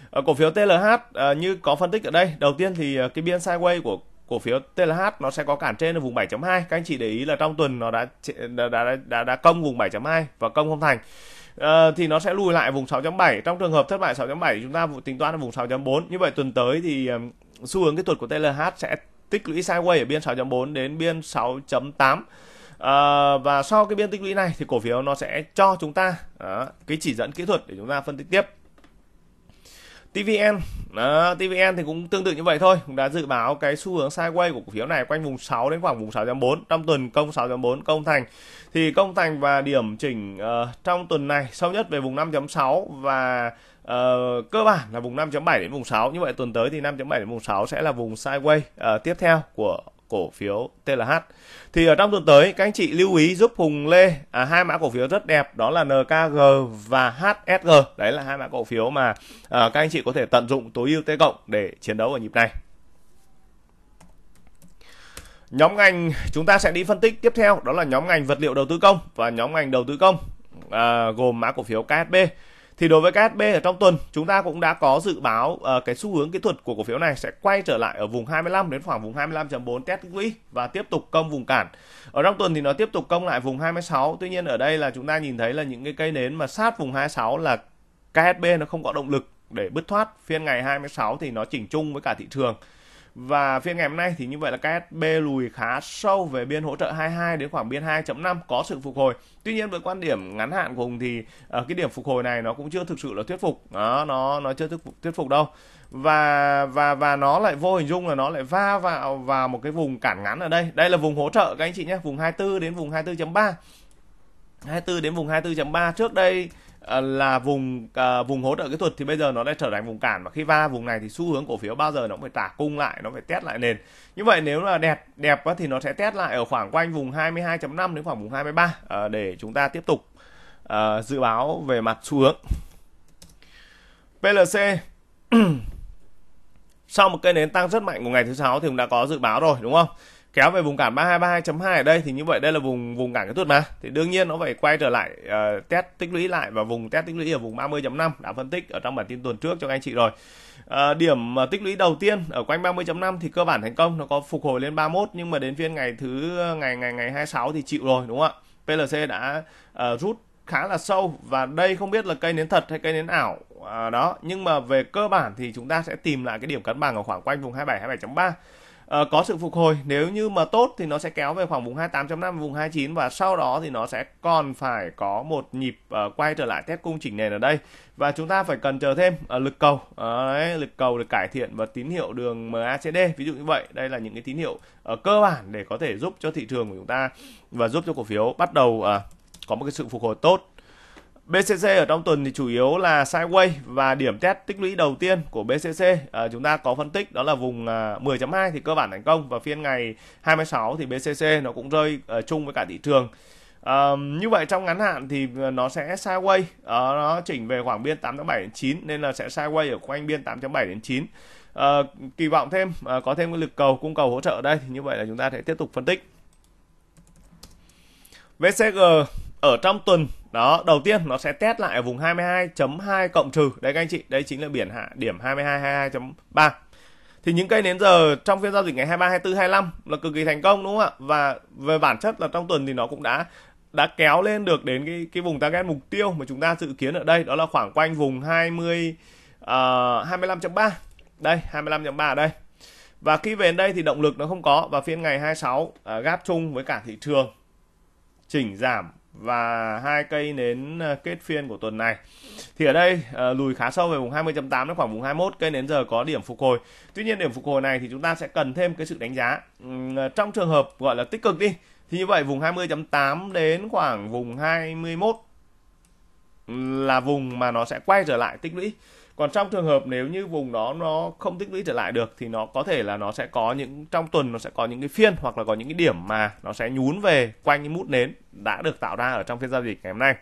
ờ, cổ phiếu TLH như có phân tích ở đây đầu tiên thì cái biên sideways của cổ phiếu TLH nó sẽ có cản trên ở vùng 7.2 các anh chị để ý là trong tuần nó đã đã đã, đã, đã công vùng 7.2 và công không thành à, thì nó sẽ lùi lại vùng 6.7 trong trường hợp thất bại 6.7 chúng ta tính toán ở vùng 6.4 như vậy tuần tới thì xu hướng kỹ thuật của TLH sẽ tích lũy sideways ở biên 6.4 đến biên 6.8 À, ờ, và sau cái biên tích lũy này thì cổ phiếu nó sẽ cho chúng ta à, cái chỉ dẫn kỹ thuật để chúng ta phân tích tiếp TVN đó, TVN thì cũng tương tự như vậy thôi cũng đã dự báo cái xu hướng sideways của cổ phiếu này quanh vùng 6 đến khoảng vùng 6.4 trong tuần công 6.4 công thành thì công thành và điểm chỉnh uh, trong tuần này sâu nhất về vùng 5.6 và Uh, cơ bản là vùng 5.7 đến vùng 6 như vậy tuần tới thì 5.7 đến vùng 6 sẽ là vùng sideways uh, tiếp theo của cổ phiếu TLH. Thì ở trong tuần tới các anh chị lưu ý giúp Hùng Lê à, hai mã cổ phiếu rất đẹp đó là NKG và HSG. Đấy là hai mã cổ phiếu mà à, các anh chị có thể tận dụng tối ưu T cộng để chiến đấu ở nhịp này. Nhóm ngành chúng ta sẽ đi phân tích tiếp theo đó là nhóm ngành vật liệu đầu tư công và nhóm ngành đầu tư công à, gồm mã cổ phiếu KSB thì đối với KSB ở trong tuần chúng ta cũng đã có dự báo uh, cái xu hướng kỹ thuật của cổ phiếu này sẽ quay trở lại ở vùng 25 đến khoảng vùng 25.4 test quỹ và tiếp tục công vùng cản. Ở trong tuần thì nó tiếp tục công lại vùng 26. Tuy nhiên ở đây là chúng ta nhìn thấy là những cái cây nến mà sát vùng 26 là KSB nó không có động lực để bứt thoát phiên ngày 26 thì nó chỉnh chung với cả thị trường và phiên ngày hôm nay thì như vậy là KSB lùi khá sâu về biên hỗ trợ 22 đến khoảng biên 2.5 có sự phục hồi. Tuy nhiên với quan điểm ngắn hạn của Hùng thì uh, cái điểm phục hồi này nó cũng chưa thực sự là thuyết phục. Đó, nó nó chưa thuyết phục, thuyết phục đâu. Và và và nó lại vô hình dung là nó lại va vào vào một cái vùng cản ngắn ở đây. Đây là vùng hỗ trợ các anh chị nhé, vùng 24 đến vùng 24.3. 24 đến vùng 24.3 trước đây Ờ, là vùng à, vùng hỗ trợ kỹ thuật thì bây giờ nó đã trở thành vùng cản và khi va vùng này thì xu hướng cổ phiếu bao giờ nó cũng phải trả cung lại nó phải test lại nền như vậy nếu là đẹp đẹp quá thì nó sẽ test lại ở khoảng quanh vùng 22.5 đến khoảng vùng 23 à, ờ, để chúng ta tiếp tục à, dự báo về mặt xu hướng PLC sau một cây nến tăng rất mạnh của ngày thứ sáu thì cũng đã có dự báo rồi đúng không kéo về vùng cản 3232.2 ở đây thì như vậy đây là vùng vùng cản cái tuột mà thì đương nhiên nó phải quay trở lại uh, test tích lũy lại và vùng test tích lũy ở vùng 30.5 đã phân tích ở trong bản tin tuần trước cho anh chị rồi uh, điểm uh, tích lũy đầu tiên ở quanh 30.5 thì cơ bản thành công nó có phục hồi lên 31 nhưng mà đến phiên ngày thứ ngày ngày ngày 26 thì chịu rồi đúng không ạ PLC đã uh, rút khá là sâu và đây không biết là cây nến thật hay cây nến ảo à, đó nhưng mà về cơ bản thì chúng ta sẽ tìm lại cái điểm cân bằng ở khoảng quanh vùng 27 27.3 Ờ, có sự phục hồi nếu như mà tốt thì nó sẽ kéo về khoảng vùng 28.5 vùng 29 và sau đó thì nó sẽ còn phải có một nhịp uh, quay trở lại test cung chỉnh nền ở đây và chúng ta phải cần chờ thêm uh, lực cầu uh, đấy, lực cầu được cải thiện và tín hiệu đường MACD ví dụ như vậy đây là những cái tín hiệu uh, cơ bản để có thể giúp cho thị trường của chúng ta và giúp cho cổ phiếu bắt đầu uh, có một cái sự phục hồi tốt BCC ở trong tuần thì chủ yếu là sideways và điểm test tích lũy đầu tiên của BCC à, ờ, chúng ta có phân tích đó là vùng à, 10.2 thì cơ bản thành công và phiên ngày 26 thì BCC nó cũng rơi à, chung với cả thị trường. À, như vậy trong ngắn hạn thì ờ, nó sẽ sideways à, nó chỉnh về khoảng biên 8.7 đến 9 nên là sẽ sideways ở quanh biên 8.7 đến 9. À, kỳ vọng thêm à, có thêm cái lực cầu cung cầu hỗ trợ ở đây thì như vậy là chúng ta sẽ tiếp tục phân tích. VCG ở trong tuần đó đầu tiên nó sẽ test lại ở vùng 22.2 cộng trừ đấy các anh chị đấy chính là biển hạ điểm 22.22.3 thì những cây đến giờ trong phiên giao dịch ngày 23, 24, 25 là cực kỳ thành công đúng không ạ và về bản chất là trong tuần thì nó cũng đã đã kéo lên được đến cái cái vùng target mục tiêu mà chúng ta dự kiến ở đây đó là khoảng quanh vùng 20 uh, 25.3 đây 25.3 ở đây và khi về đến đây thì động lực nó không có và phiên ngày 26 uh, gáp chung với cả thị trường chỉnh giảm và hai cây nến ờ, kết phiên của tuần này. Thì ở đây ờ, lùi khá sâu về vùng 20.8 đến khoảng vùng 21 cây nến giờ có điểm phục hồi. Tuy nhiên điểm phục hồi này thì chúng ta sẽ cần thêm cái sự đánh giá ờ, trong trường hợp gọi là tích cực đi. Thì như vậy vùng 20.8 đến khoảng vùng 21 là vùng mà nó sẽ quay trở lại tích lũy còn trong trường hợp nếu như vùng đó nó không tích lũy trở lại được thì nó có thể là nó sẽ có những trong tuần nó sẽ có những cái phiên hoặc là có những cái điểm mà nó sẽ nhún về quanh những mút nến đã được tạo ra ở trong phiên giao dịch ngày hôm nay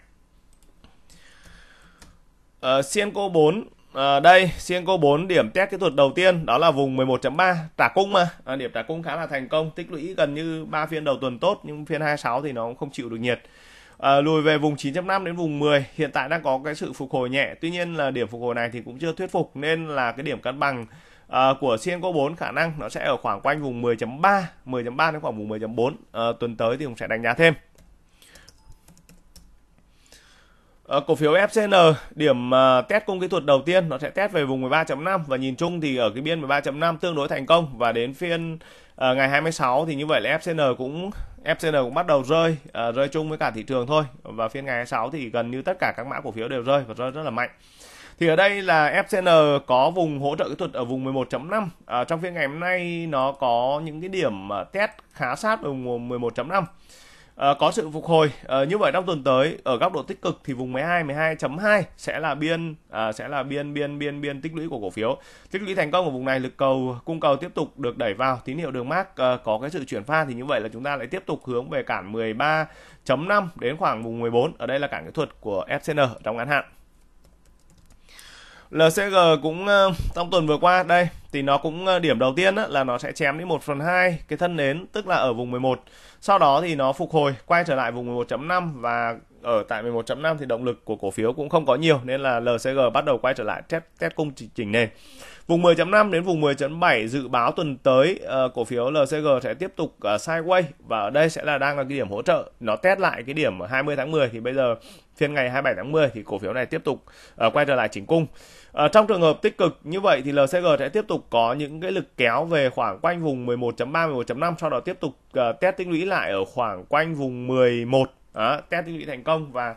uh, Sienco 4 À, ờ, đây, Sienco 4 điểm test kỹ thuật đầu tiên đó là vùng 11.3 trả cung mà à, điểm trả cung khá là thành công tích lũy gần như 3 phiên đầu tuần tốt nhưng phiên 26 thì nó không chịu được nhiệt à, lùi về vùng 9.5 đến vùng 10 hiện tại đang có cái sự phục hồi nhẹ tuy nhiên là điểm phục hồi này thì cũng chưa thuyết phục nên là cái điểm cân bằng À, của CNCO 4 khả năng nó sẽ ở khoảng quanh vùng 10.3, 10.3 đến khoảng vùng 10.4. À, ờ, tuần tới thì cũng sẽ đánh giá thêm. À, cổ phiếu FCN điểm uh, test cung kỹ thuật đầu tiên nó sẽ test về vùng 13.5 và nhìn chung thì ở cái biên 13.5 tương đối thành công và đến phiên à, ngày 26 thì như vậy là FCN cũng FCN cũng bắt đầu rơi à, rơi chung với cả thị trường thôi và phiên ngày 26 thì gần như tất cả các mã cổ phiếu đều rơi và rơi rất là mạnh thì ở đây là FCN có vùng hỗ trợ kỹ thuật ở vùng 11.5 à, ờ, trong phiên ngày hôm nay nó có những cái điểm test khá sát ở vùng 11.5 Ờ, có sự phục hồi uh, như vậy trong tuần tới ở góc độ tích cực thì vùng 12 12.2 sẽ là biên uh, sẽ là biên biên biên biên tích lũy của cổ phiếu tích lũy thành công ở vùng này lực cầu cung cầu tiếp tục được đẩy vào tín hiệu đường mát uh, ờ, có cái sự chuyển pha thì như vậy là chúng ta lại tiếp tục hướng về cản 13.5 đến khoảng vùng 14 ở đây là cản kỹ thuật của FCN trong ngắn hạn LCG cũng ờ, trong tuần vừa qua đây thì nó cũng ờ, điểm đầu tiên là nó sẽ chém đi 1 phần 2 cái thân nến tức là ở vùng 11 sau đó thì nó phục hồi quay trở lại vùng 11.5 và ở tại 11.5 thì động lực của cổ phiếu cũng không có nhiều nên là LCG bắt đầu quay trở lại test test cung chỉ, chỉnh nền. Vùng 10.5 đến vùng 10.7 dự báo tuần tới ờ, cổ phiếu LCG sẽ tiếp tục ờ, sideways và ở đây sẽ là đang là cái điểm hỗ trợ. Nó test lại cái điểm 20 tháng 10 thì bây giờ phiên ngày 27 tháng 10 thì cổ phiếu này tiếp tục ờ, quay trở lại chỉnh cung. Uh, trong trường hợp tích cực như vậy thì LCG sẽ tiếp tục có những cái lực kéo về khoảng quanh vùng 11.3 11.5 sau đó tiếp tục test tích lũy lại ở khoảng quanh vùng 11 đó, test thiết bị thành công và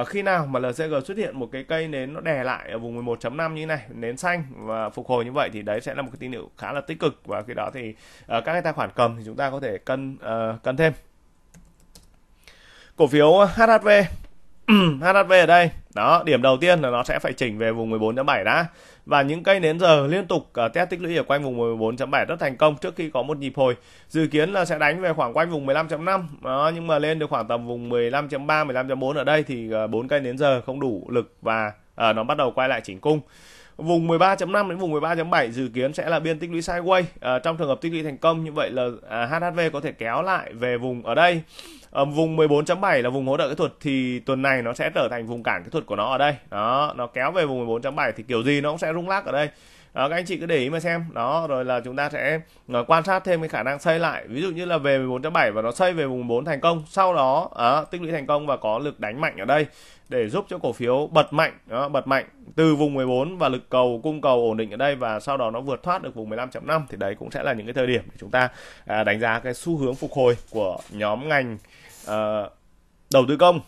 uh, khi nào mà LCG xuất hiện một cái cây nến nó đè lại ở vùng 11.5 như này nến xanh và phục hồi như vậy thì đấy sẽ là một cái tín hiệu khá là tích cực và khi đó thì uh, các cái tài khoản cầm thì chúng ta có thể cân uh, cân thêm cổ phiếu HHV HHV ở đây đó điểm đầu tiên là nó sẽ phải chỉnh về vùng 14.7 đã và những cây nến giờ liên tục à, test tích lũy ở quanh vùng 14.7 rất thành công trước khi có một nhịp hồi dự kiến là sẽ đánh về khoảng quanh vùng 15.5 nhưng mà lên được khoảng tầm vùng 15.3 15.4 ở đây thì à, bốn cây nến giờ không đủ lực và à, nó bắt đầu quay lại chỉnh cung vùng 13.5 đến vùng 13.7 dự kiến sẽ là biên tích lũy sideways à, trong trường hợp tích lũy thành công như vậy là à, HHV có thể kéo lại về vùng ở đây ở ờ, vùng 14.7 là vùng hỗ trợ kỹ thuật thì tuần này nó sẽ trở thành vùng cản kỹ thuật của nó ở đây đó nó kéo về vùng 14.7 thì kiểu gì nó cũng sẽ rung lắc ở đây đó, các anh chị cứ để ý mà xem đó rồi là chúng ta sẽ ờ, quan sát thêm cái khả năng xây lại ví dụ như là về 14.7 và nó xây về vùng 4 thành công sau đó đó, ờ, tích lũy thành công và có lực đánh mạnh ở đây để giúp cho cổ phiếu bật mạnh đó, bật mạnh từ vùng 14 và lực cầu cung cầu ổn định ở đây và sau đó nó vượt thoát được vùng 15.5 thì đấy cũng sẽ là những cái thời điểm để chúng ta à, đánh giá cái xu hướng phục hồi của nhóm ngành Ờ, đầu tư công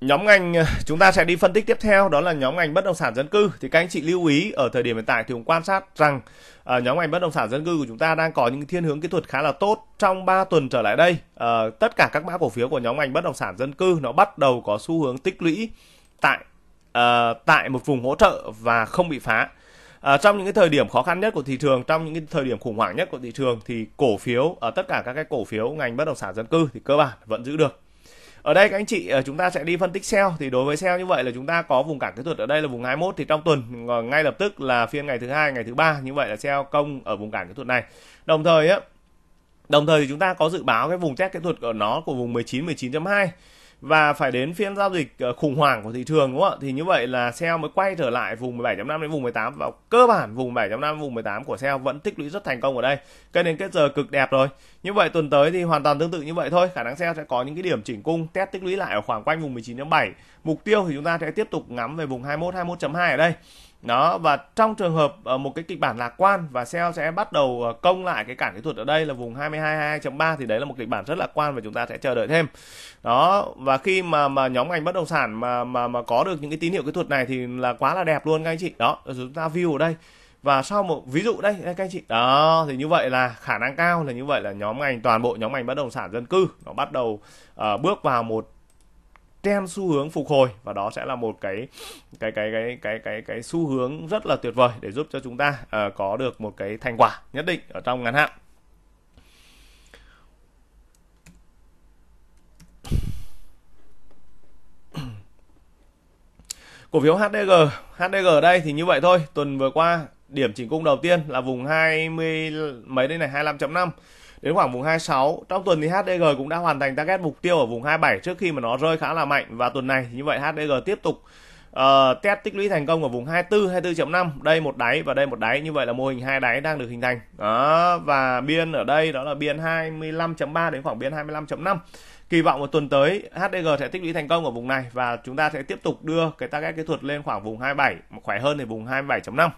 nhóm ngành ờ, chúng ta sẽ đi phân tích tiếp theo đó là nhóm ngành bất động sản dân cư thì các anh chị lưu ý ở thời điểm hiện tại thì cũng quan sát rằng uh, nhóm ngành bất động sản dân cư của chúng ta đang có những thiên hướng kỹ thuật khá là tốt trong 3 tuần trở lại đây uh, tất cả các mã cổ phiếu của nhóm ngành bất động sản dân cư nó bắt đầu có xu hướng tích lũy tại uh, tại một vùng hỗ trợ và không bị phá à, trong những cái thời điểm khó khăn nhất của thị trường trong những cái thời điểm khủng hoảng nhất của thị trường thì cổ phiếu ở ờ, à, tất cả các cái cổ phiếu ngành bất động sản dân cư thì cơ bản vẫn giữ được ở đây các anh chị ờ, chúng ta sẽ đi phân tích sell thì đối với sell như vậy là chúng ta có vùng cản kỹ thuật ở đây là vùng 21 thì trong tuần ngay lập tức là phiên ngày thứ hai ngày thứ ba như vậy là sell công ở vùng cản kỹ thuật này đồng thời á đồng thời thì chúng ta có dự báo cái vùng test kỹ thuật của nó của vùng 19 19.2 và phải đến phiên giao dịch ờ, khủng hoảng của thị trường đúng không ạ? Thì như vậy là sell mới quay trở lại vùng 17.5 đến vùng 18 và cơ bản vùng 7.5 vùng 18 của sell vẫn tích lũy rất thành công ở đây. Cây đến kết giờ cực đẹp rồi. Như vậy tuần tới thì hoàn toàn tương tự như vậy thôi, khả năng sell sẽ có những cái điểm chỉnh cung test tích lũy lại ở khoảng quanh vùng 19.7. Mục tiêu thì chúng ta sẽ tiếp tục ngắm về vùng 21 21.2 ở đây đó và trong trường hợp ờ, một cái kịch bản lạc quan và sell sẽ bắt đầu ờ, công lại cái cản kỹ thuật ở đây là vùng 22.2.3 thì đấy là một kịch bản rất lạc quan và chúng ta sẽ chờ đợi thêm đó và khi mà mà nhóm ngành bất động sản mà mà mà có được những cái tín hiệu kỹ thuật này thì là quá là đẹp luôn các anh chị đó chúng ta view ở đây và sau một ví dụ đây các anh chị đó thì như vậy là khả năng cao là như vậy là nhóm ngành toàn bộ nhóm ngành bất động sản dân cư nó bắt đầu uh, bước vào một trend xu hướng phục hồi và đó sẽ là một cái cái cái cái cái cái cái xu hướng rất là tuyệt vời để giúp cho chúng ta uh, có được một cái thành quả nhất định ở trong ngắn hạn. Cổ phiếu HDG, HDG ở đây thì như vậy thôi, tuần vừa qua điểm chỉnh cung đầu tiên là vùng 20 mấy đây này 25.5 Đến khoảng vùng 26, trong tuần thì HDG cũng đã hoàn thành target mục tiêu ở vùng 27 trước khi mà nó rơi khá là mạnh và tuần này như vậy HDG tiếp tục uh, test tích lũy thành công ở vùng 24, 24.5, đây một đáy và đây một đáy như vậy là mô hình hai đáy đang được hình thành. Đó và biên ở đây đó là biên 25.3 đến khoảng biên 25.5 kỳ vọng một tuần tới HDG sẽ tích lũy thành công ở vùng này và chúng ta sẽ tiếp tục đưa cái target kỹ thuật lên khoảng vùng 27 khỏe hơn thì vùng 27.5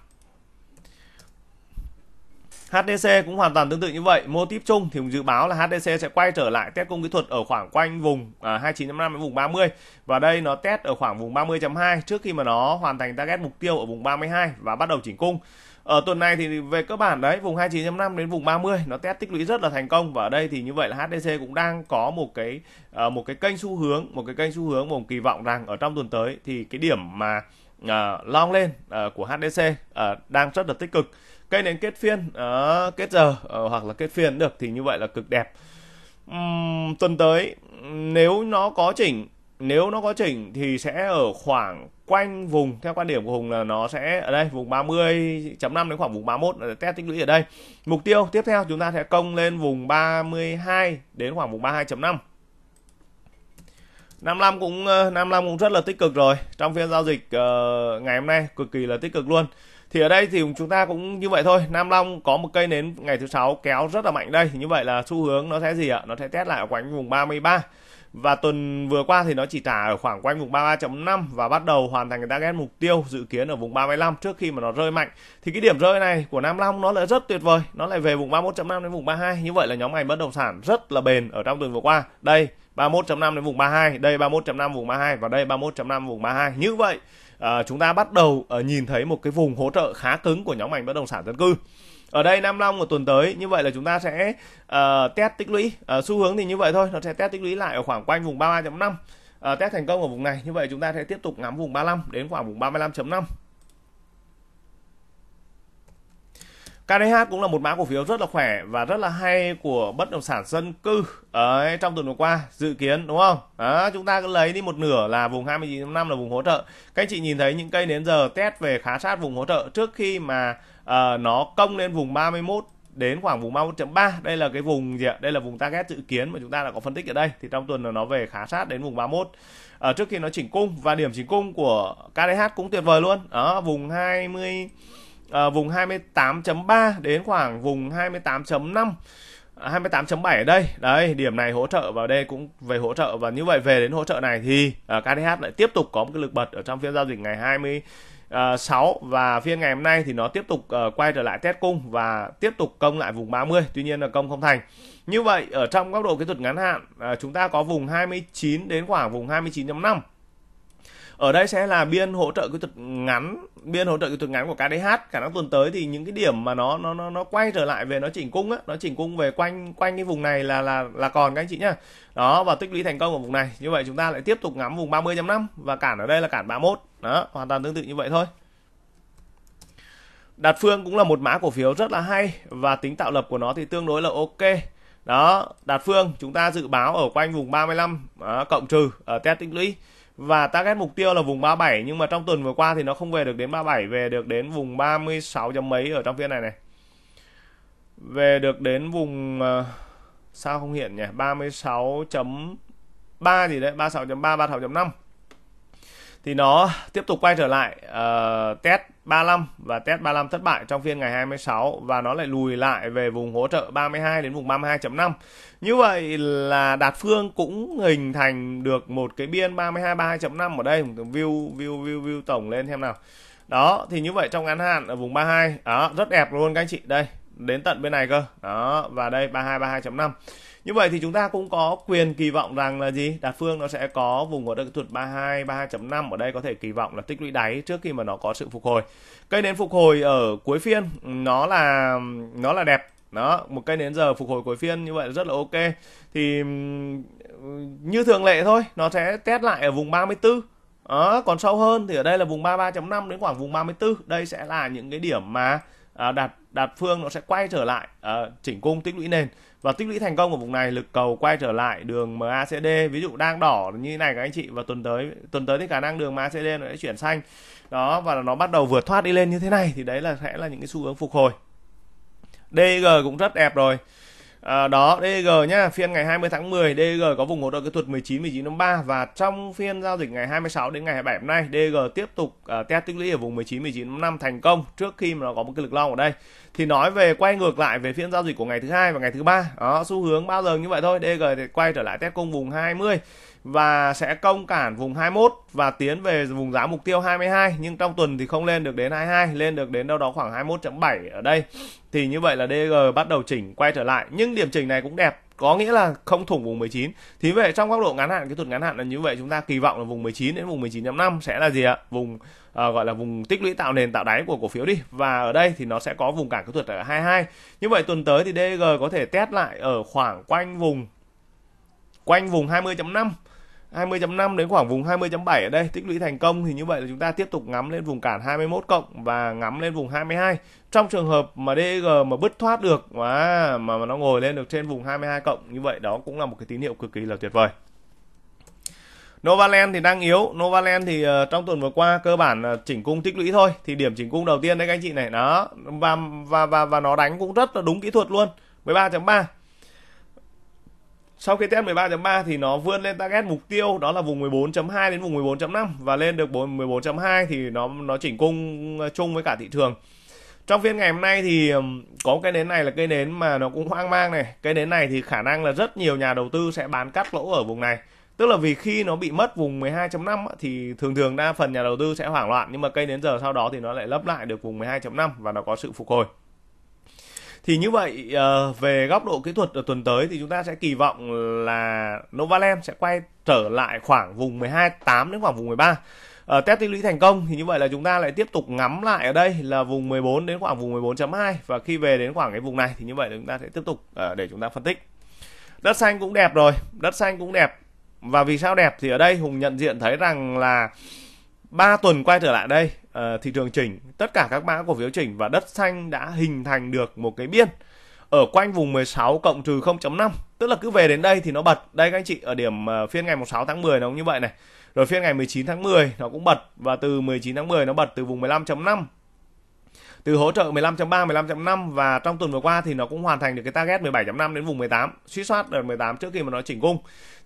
HTC cũng hoàn toàn tương tự như vậy. Mô típ chung thì cũng dự báo là HTC sẽ quay trở lại test cung kỹ thuật ở khoảng quanh vùng à, 29.5 đến vùng 30 và đây nó test ở khoảng vùng 30.2 trước khi mà nó hoàn thành target mục tiêu ở vùng 32 và bắt đầu chỉnh cung. Ở tuần này thì về cơ bản đấy, vùng 29.5 đến vùng 30 nó test tích lũy rất là thành công và ở đây thì như vậy là HTC cũng đang có một cái à, một cái kênh xu hướng, một cái kênh xu hướng mà kỳ vọng rằng ở trong tuần tới thì cái điểm mà à, long lên à, của HTC đang rất là tích cực cây nến kết phiên đó, ờ, kết giờ ờ, hoặc là kết phiên được thì như vậy là cực đẹp uhm, tuần tới nếu nó có chỉnh nếu nó có chỉnh thì sẽ ở khoảng quanh vùng theo quan điểm của Hùng là nó sẽ ở đây vùng 30.5 đến khoảng vùng 31 là test tích lũy ở đây. Mục tiêu tiếp theo chúng ta sẽ công lên vùng 32 đến khoảng vùng 32.5. 55 cũng 55 ờ, cũng rất là tích cực rồi trong phiên giao dịch uh, ngày hôm nay cực kỳ là tích cực luôn thì ở đây thì chúng ta cũng như vậy thôi Nam Long có một cây nến ngày thứ sáu kéo rất là mạnh đây như vậy là xu hướng nó sẽ gì ạ nó sẽ test lại ở quanh vùng 33 và tuần vừa qua thì nó chỉ trả ở khoảng quanh vùng 33.5 và bắt đầu hoàn thành cái target mục tiêu dự kiến ở vùng 35 trước khi mà nó rơi mạnh. Thì cái điểm rơi này của Nam Long nó lại rất tuyệt vời, nó lại về vùng 31.5 đến vùng 32. Như vậy là nhóm ngành bất động sản rất là bền ở trong tuần vừa qua. Đây 31.5 đến vùng 32, đây 31.5 vùng 32 và đây 31.5 vùng 32. Như vậy Ờ, chúng ta bắt đầu ờ, nhìn thấy một cái vùng hỗ trợ khá cứng của nhóm ngành bất động sản dân cư ở đây Nam Long của tuần tới như vậy là chúng ta sẽ uh, test tích lũy uh, xu hướng thì như vậy thôi nó sẽ test tích lũy lại ở khoảng quanh vùng 33.5 uh, test thành công ở vùng này như vậy chúng ta sẽ tiếp tục ngắm vùng 35 đến khoảng vùng 35.5 KDH cũng là một mã cổ phiếu rất là khỏe và rất là hay của bất động sản dân cư ở trong tuần vừa qua dự kiến đúng không? Đó, chúng ta cứ lấy đi một nửa là vùng 29.5 là vùng hỗ trợ. Các anh chị nhìn thấy những cây đến giờ test về khá sát vùng hỗ trợ trước khi mà uh, nó công lên vùng 31 đến khoảng vùng 31.3 đây là cái vùng gì ạ đây là vùng target dự kiến mà chúng ta đã có phân tích ở đây thì trong tuần nó về khá sát đến vùng 31 à, ờ, trước khi nó chỉnh cung và điểm chỉnh cung của KDH cũng tuyệt vời luôn ở vùng 20 à, vùng 28.3 đến khoảng vùng 28.5 28.7 à, ở đây đấy điểm này hỗ trợ vào đây cũng về hỗ trợ và như vậy về đến hỗ trợ này thì uh, ờ, KTH lại tiếp tục có một cái lực bật ở trong phiên giao dịch ngày 20 Uh, 6 và phiên ngày hôm nay thì nó tiếp tục uh, quay trở lại test cung và tiếp tục công lại vùng 30 tuy nhiên là công không thành như vậy ở trong góc độ kỹ thuật ngắn hạn uh, chúng ta có vùng 29 đến khoảng vùng 29.5 ở đây sẽ là biên hỗ trợ kỹ thuật ngắn biên hỗ trợ kỹ thuật ngắn của KDH khả năng tuần tới thì những cái điểm mà nó nó nó, nó quay trở lại về nó chỉnh cung á nó chỉnh cung về quanh quanh cái vùng này là là là còn các anh chị nhá đó và tích lũy thành công ở vùng này như vậy chúng ta lại tiếp tục ngắm vùng 30.5 và cản ở đây là cản 31 đó hoàn toàn tương tự như vậy thôi Đạt Phương cũng là một mã cổ phiếu rất là hay và tính tạo lập của nó thì tương đối là ok. Đó, Đạt Phương chúng ta dự báo ở quanh vùng 35 đó, cộng trừ ở ờ, test tích lũy và target mục tiêu là vùng 37 nhưng mà trong tuần vừa qua thì nó không về được đến 37 về được đến vùng 36 chấm mấy ở trong phiên này này về được đến vùng ờ, sao không hiện nhỉ 36 chấm 3 gì đấy 36.3 36.5 thì nó tiếp tục quay trở lại uh, test 35 và test 35 thất bại trong phiên ngày 26 và nó lại lùi lại về vùng hỗ trợ 32 đến vùng 32.5. Như vậy là Đạt Phương cũng hình thành được một cái biên 32 32.5 ở đây, view view view view tổng lên xem nào. Đó, thì như vậy trong ngắn hạn ở vùng 32, đó, rất đẹp luôn các anh chị. Đây, đến tận bên này cơ. Đó, và đây 32 32.5 như vậy thì chúng ta cũng có quyền kỳ vọng rằng là gì đạt phương nó sẽ có vùng ở kỹ thuật 32 32.5 ở đây có thể kỳ vọng là tích lũy đáy trước khi mà nó có sự phục hồi cây nến phục hồi ở cuối phiên nó là nó là đẹp đó một cây nến giờ phục hồi cuối phiên như vậy rất là ok thì như thường lệ thôi nó sẽ test lại ở vùng 34 đó, còn sâu hơn thì ở đây là vùng 33.5 đến khoảng vùng 34 đây sẽ là những cái điểm mà à, đạt đạt phương nó sẽ quay trở lại uh, chỉnh cung tích lũy nền và tích lũy thành công ở vùng này lực cầu quay trở lại đường MACD ví dụ đang đỏ như thế này các anh chị và tuần tới tuần tới thì khả năng đường MACD nó sẽ chuyển xanh đó và nó bắt đầu vượt thoát đi lên như thế này thì đấy là sẽ là những cái xu hướng phục hồi DG cũng rất đẹp rồi À, đó DG nhá, phiên ngày 20 tháng 10 DG có vùng hỗ trợ kỹ thuật 19 1953 và trong phiên giao dịch ngày 26 đến ngày 27 hôm nay DG tiếp tục uh, test tích lũy ở vùng 19 1955 thành công trước khi mà nó có một cái lực long ở đây. Thì nói về quay ngược lại về phiên giao dịch của ngày thứ hai và ngày thứ ba, đó xu hướng bao giờ như vậy thôi, DG thì quay trở lại test cung vùng 20 và sẽ công cản vùng 21 và tiến về vùng giá mục tiêu 22 nhưng trong tuần thì không lên được đến 22 lên được đến đâu đó khoảng 21.7 ở đây thì như vậy là DG bắt đầu chỉnh quay trở lại nhưng điểm chỉnh này cũng đẹp có nghĩa là không thủng vùng 19 thì vậy trong góc độ ngắn hạn kỹ thuật ngắn hạn là như vậy chúng ta kỳ vọng là vùng 19 đến vùng 19.5 sẽ là gì ạ vùng uh, gọi là vùng tích lũy tạo nền tạo đáy của cổ phiếu đi và ở đây thì nó sẽ có vùng cản kỹ thuật ở 22 như vậy tuần tới thì DG có thể test lại ở khoảng quanh vùng quanh vùng 20.5 20.5 đến khoảng vùng 20.7 ở đây tích lũy thành công thì như vậy là chúng ta tiếp tục ngắm lên vùng cản 21 cộng và ngắm lên vùng 22 trong trường hợp mà DG mà bứt thoát được à, mà mà nó ngồi lên được trên vùng 22 cộng như vậy đó cũng là một cái tín hiệu cực kỳ là tuyệt vời Novaland thì đang yếu, Novaland thì uh, trong tuần vừa qua cơ bản uh, chỉnh cung tích lũy thôi, thì điểm chỉnh cung đầu tiên đấy các anh chị này đó và và và và nó đánh cũng rất là đúng kỹ thuật luôn, 13.3 sau khi test 13.3 thì nó vươn lên target mục tiêu đó là vùng 14.2 đến vùng 14.5 và lên được 14.2 thì nó nó chỉnh cung ờ, chung với cả thị trường. Trong phiên ngày hôm nay thì có cây nến này là cây nến mà nó cũng hoang mang này. Cây nến này thì khả năng là rất nhiều nhà đầu tư sẽ bán cắt lỗ ở vùng này. Tức là vì khi nó bị mất vùng 12.5 thì thường thường đa phần nhà đầu tư sẽ hoảng loạn nhưng mà cây nến giờ sau đó thì nó lại lấp lại được vùng 12.5 và nó có sự phục hồi thì như vậy ờ, về góc độ kỹ thuật ở tuần tới thì chúng ta sẽ kỳ vọng là Novaland sẽ quay trở lại khoảng vùng 12 8 đến khoảng vùng 13 uh, ờ, test tích lũy thành công thì như vậy là chúng ta lại tiếp tục ngắm lại ở đây là vùng 14 đến khoảng vùng 14.2 và khi về đến khoảng cái vùng này thì như vậy là chúng ta sẽ tiếp tục uh, để chúng ta phân tích đất xanh cũng đẹp rồi đất xanh cũng đẹp và vì sao đẹp thì ở đây hùng nhận diện thấy rằng là 3 tuần quay trở lại đây uh, thị trường chỉnh tất cả các mã cổ phiếu chỉnh và đất xanh đã hình thành được một cái biên ở quanh vùng 16 cộng trừ 0.5 tức là cứ về đến đây thì nó bật đây các anh chị ở điểm uh, phiên ngày 16 tháng 10 nó cũng như vậy này rồi phiên ngày 19 tháng 10 nó cũng bật và từ 19 tháng 10 nó bật từ vùng 15.5 từ hỗ trợ 15.3, 15.5 và trong tuần vừa qua thì nó cũng hoàn thành được cái target 17.5 đến vùng 18, suy soát ở 18 trước khi mà nó chỉnh cung.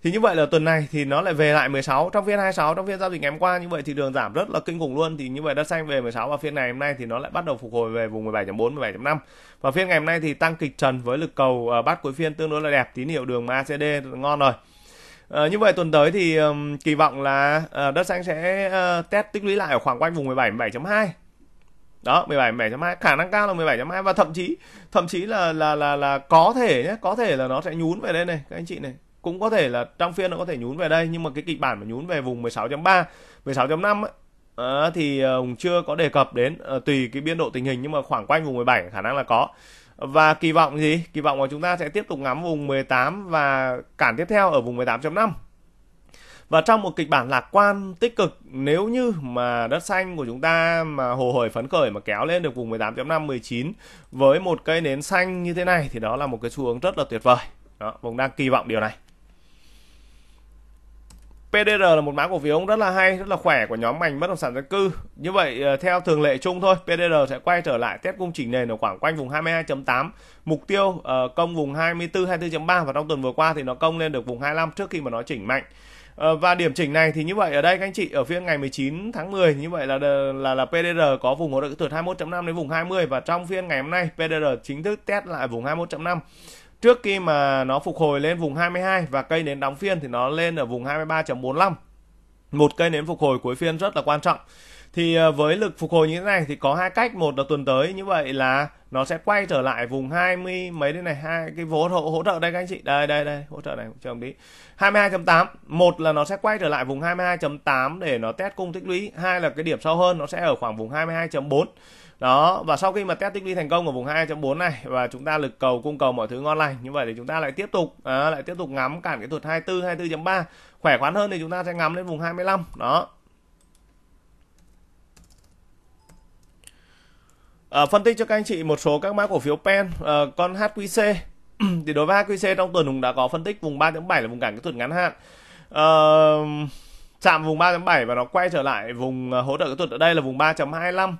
Thì như vậy là tuần này thì nó lại về lại 16 trong phiên 26 trong phiên giao dịch ngày hôm qua như vậy thì đường giảm rất là kinh khủng luôn thì như vậy đất xanh về 16 và phiên này hôm nay thì nó lại bắt đầu phục hồi về vùng 17.4, 17.5 và phiên ngày hôm nay thì tăng kịch trần với lực cầu ờ, bắt cuối phiên tương đối là đẹp tín hiệu đường MACD ngon rồi. À, như vậy tuần tới thì um, kỳ vọng là uh, đất xanh sẽ uh, test tích lũy lại ở khoảng quanh vùng 17 7.2 đó 17 17.2 khả năng cao là 17.2 và thậm chí thậm chí là là là là có thể nhé có thể là nó sẽ nhún về đây này các anh chị này cũng có thể là trong phiên nó có thể nhún về đây nhưng mà cái kịch bản mà nhún về vùng 16.3 16.5 ấy À, thì ờ, Hùng chưa có đề cập đến à, tùy cái biên độ tình hình nhưng mà khoảng quanh vùng 17 khả năng là có và kỳ vọng gì kỳ vọng là chúng ta sẽ tiếp tục ngắm vùng 18 và cản tiếp theo ở vùng 18.5 và trong một kịch bản lạc quan tích cực nếu như mà đất xanh của chúng ta mà hồ hởi phấn khởi mà kéo lên được vùng 18.5 19 với một cây nến xanh như thế này thì đó là một cái xu hướng rất là tuyệt vời đó vùng đang kỳ vọng điều này PDR là một mã cổ phiếu rất là hay, rất là khỏe của nhóm ngành bất động sản dân cư. Như vậy ờ, theo thường lệ chung thôi, PDR sẽ quay trở lại test công trình nền ở khoảng quanh vùng 22.8, mục tiêu ờ, công vùng 24 24.3 và trong tuần vừa qua thì nó công lên được vùng 25 trước khi mà nó chỉnh mạnh. Ờ, và điểm chỉnh này thì như vậy ở đây các anh chị ở phiên ngày 19 tháng 10 như vậy là là là PDR có vùng hỗ trợ kỹ thuật 21.5 đến vùng 20 và trong phiên ngày hôm nay PDR chính thức test lại vùng 21.5 trước khi mà nó phục hồi lên vùng 22 và cây nến đóng phiên thì nó lên ở vùng 23.45 một cây nến phục hồi cuối phiên rất là quan trọng thì ờ, với lực phục hồi như thế này thì có hai cách một là tuần tới như vậy là nó sẽ quay trở lại vùng 20 mấy đến này hai cái vốn hỗ, hỗ trợ đây các anh chị đây đây đây hỗ trợ này chờ một tí 22.8 một là nó sẽ quay trở lại vùng 22.8 để nó test cung tích lũy hai là cái điểm sau hơn nó sẽ ở khoảng vùng 22.4 đó và sau khi mà test tích lũy thành công ở vùng 2.4 này và chúng ta lực cầu cung cầu mọi thứ ngon lành như vậy thì chúng ta lại tiếp tục à, lại tiếp tục ngắm cản cái thuật 24 24.3 khỏe khoắn hơn thì chúng ta sẽ ngắm lên vùng 25 đó À, phân tích cho các anh chị một số các mã cổ phiếu pen à, con HQC thì đối với HQC trong tuần cũng đã có phân tích vùng 3.7 là vùng cản kỹ thuật ngắn hạn à, chạm vùng 3.7 và nó quay trở lại vùng hỗ trợ kỹ thuật ở đây là vùng 3.25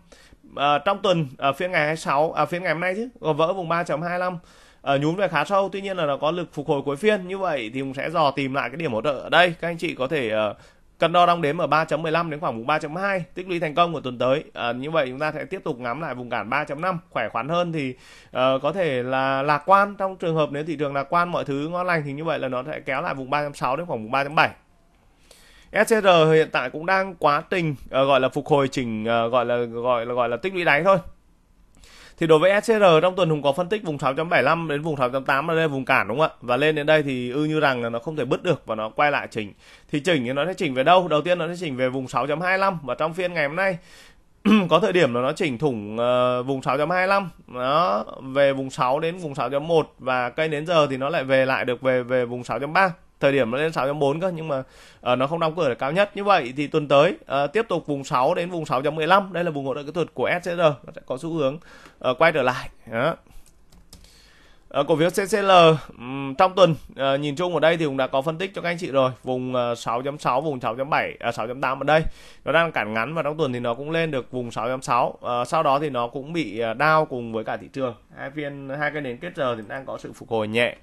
à, trong tuần ở phiên ngày 26 à, phiên ngày hôm nay chứ có vỡ vùng 3.25 à, nhún về khá sâu tuy nhiên là nó có lực phục hồi cuối phiên như vậy thì cũng sẽ dò tìm lại cái điểm hỗ trợ ở đây các anh chị có thể à, cần đo đong đếm ở 3.15 đến khoảng vùng 3.2 tích lũy thành công của tuần tới. À, như vậy chúng ta sẽ tiếp tục ngắm lại vùng cản 3.5 khỏe khoắn hơn thì uh, có thể là lạc quan trong trường hợp nếu thị trường lạc quan mọi thứ ngon lành thì như vậy là nó sẽ kéo lại vùng 3.6 đến khoảng vùng 3.7. SCR hiện tại cũng đang quá trình uh, gọi là phục hồi chỉnh uh, gọi là gọi là gọi là tích lũy đáy thôi thì đối với SCR trong tuần Hùng có phân tích vùng 6.75 đến vùng 6.8 là đây vùng cản đúng không ạ và lên đến đây thì ư như rằng là nó không thể bứt được và nó quay lại chỉnh thì chỉnh thì nó sẽ chỉnh về đâu đầu tiên nó sẽ chỉnh về vùng 6.25 và trong phiên ngày hôm nay có thời điểm là nó chỉnh thủng uh, vùng 6.25 nó về vùng 6 đến vùng 6.1 và cây đến giờ thì nó lại về lại được về về vùng 6.3 thời điểm nó lên 6.4 cơ nhưng mà uh, nó không đóng cửa ở cao nhất như vậy thì tuần tới uh, tiếp tục vùng 6 đến vùng 6.15 đây là vùng hỗ trợ kỹ thuật của SCR nó sẽ có xu hướng uh, quay trở lại đó cổ phiếu CCL trong tuần nhìn chung ở đây thì cũng đã có phân tích cho các anh chị rồi vùng 6.6 vùng 6.7 6.8 à, ở đây nó đang cản ngắn và trong tuần thì nó cũng lên được vùng 6.6 sau đó thì nó cũng bị đau cùng với cả thị trường hai viên hai cái nền kết giờ thì đang có sự phục hồi nhẹ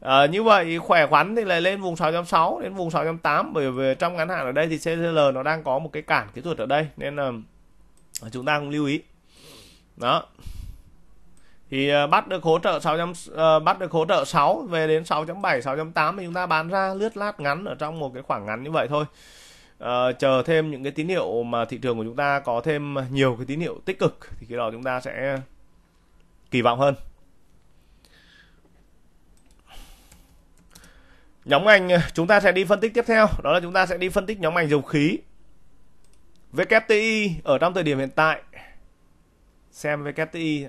À, như vậy khỏe khoắn thì lại lên vùng 6.6 đến vùng 6.8 bởi vì trong ngắn hạn ở đây thì CCL nó đang có một cái cản kỹ thuật ở đây nên là chúng ta cũng lưu ý đó thì ờ, bắt được hỗ trợ 600 ờ, bắt được hỗ trợ 6 về đến 6.7 6.8 thì chúng ta bán ra lướt lát ngắn ở trong một cái khoảng ngắn như vậy thôi à, chờ thêm những cái tín hiệu mà thị trường của chúng ta có thêm nhiều cái tín hiệu tích cực thì khi đó chúng ta sẽ kỳ vọng hơn Nhóm ngành ờ, chúng ta sẽ đi phân tích tiếp theo, đó là chúng ta sẽ đi phân tích nhóm ngành dầu khí. WTI ở trong thời điểm hiện tại xem WTI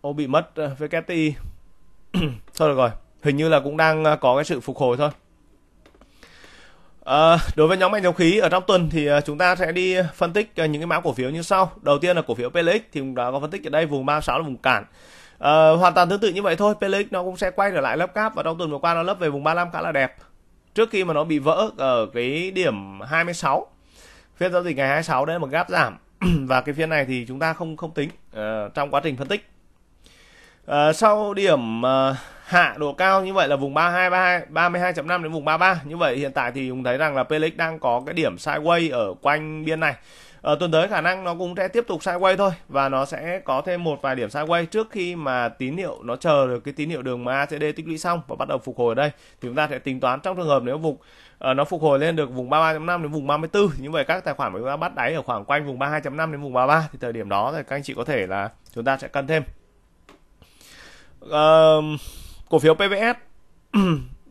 Ô bị mất ờ, WTI Thôi được rồi, hình như là cũng đang ờ, có cái sự phục hồi thôi à, Đối với nhóm ngành dầu khí ở trong tuần thì chúng ta sẽ đi phân tích những cái mã cổ phiếu như sau Đầu tiên là cổ phiếu PLX thì cũng đã có phân tích ở đây vùng 36 là vùng cản Ờ, hoàn toàn tương tự như vậy thôi Pelix nó cũng sẽ quay trở lại lớp cáp và trong tuần vừa qua nó lấp về vùng 35 khá là đẹp trước khi mà nó bị vỡ ở cái điểm 26 phiên giao dịch ngày 26 đấy là một gap giảm và cái phiên này thì chúng ta không không tính uh, trong quá trình phân tích uh, sau điểm uh, hạ độ cao như vậy là vùng 32 32 32.5 đến vùng 33 như vậy hiện tại thì chúng thấy rằng là Pelix đang có cái điểm sideways ở quanh biên này à, tuần tới khả năng nó cũng sẽ tiếp tục sideways thôi và nó sẽ có thêm một vài điểm sideways trước khi mà tín hiệu nó chờ được cái tín hiệu đường MACD tích lũy xong và bắt đầu phục hồi ở đây thì chúng ta sẽ tính toán trong trường hợp nếu vùng uh, nó phục hồi lên được vùng 33.5 đến vùng 34 như vậy các tài khoản của chúng ta bắt đáy ở khoảng quanh vùng 32.5 đến vùng 33 thì thời điểm đó thì các anh chị có thể là chúng ta sẽ cân thêm uh, cổ phiếu PVS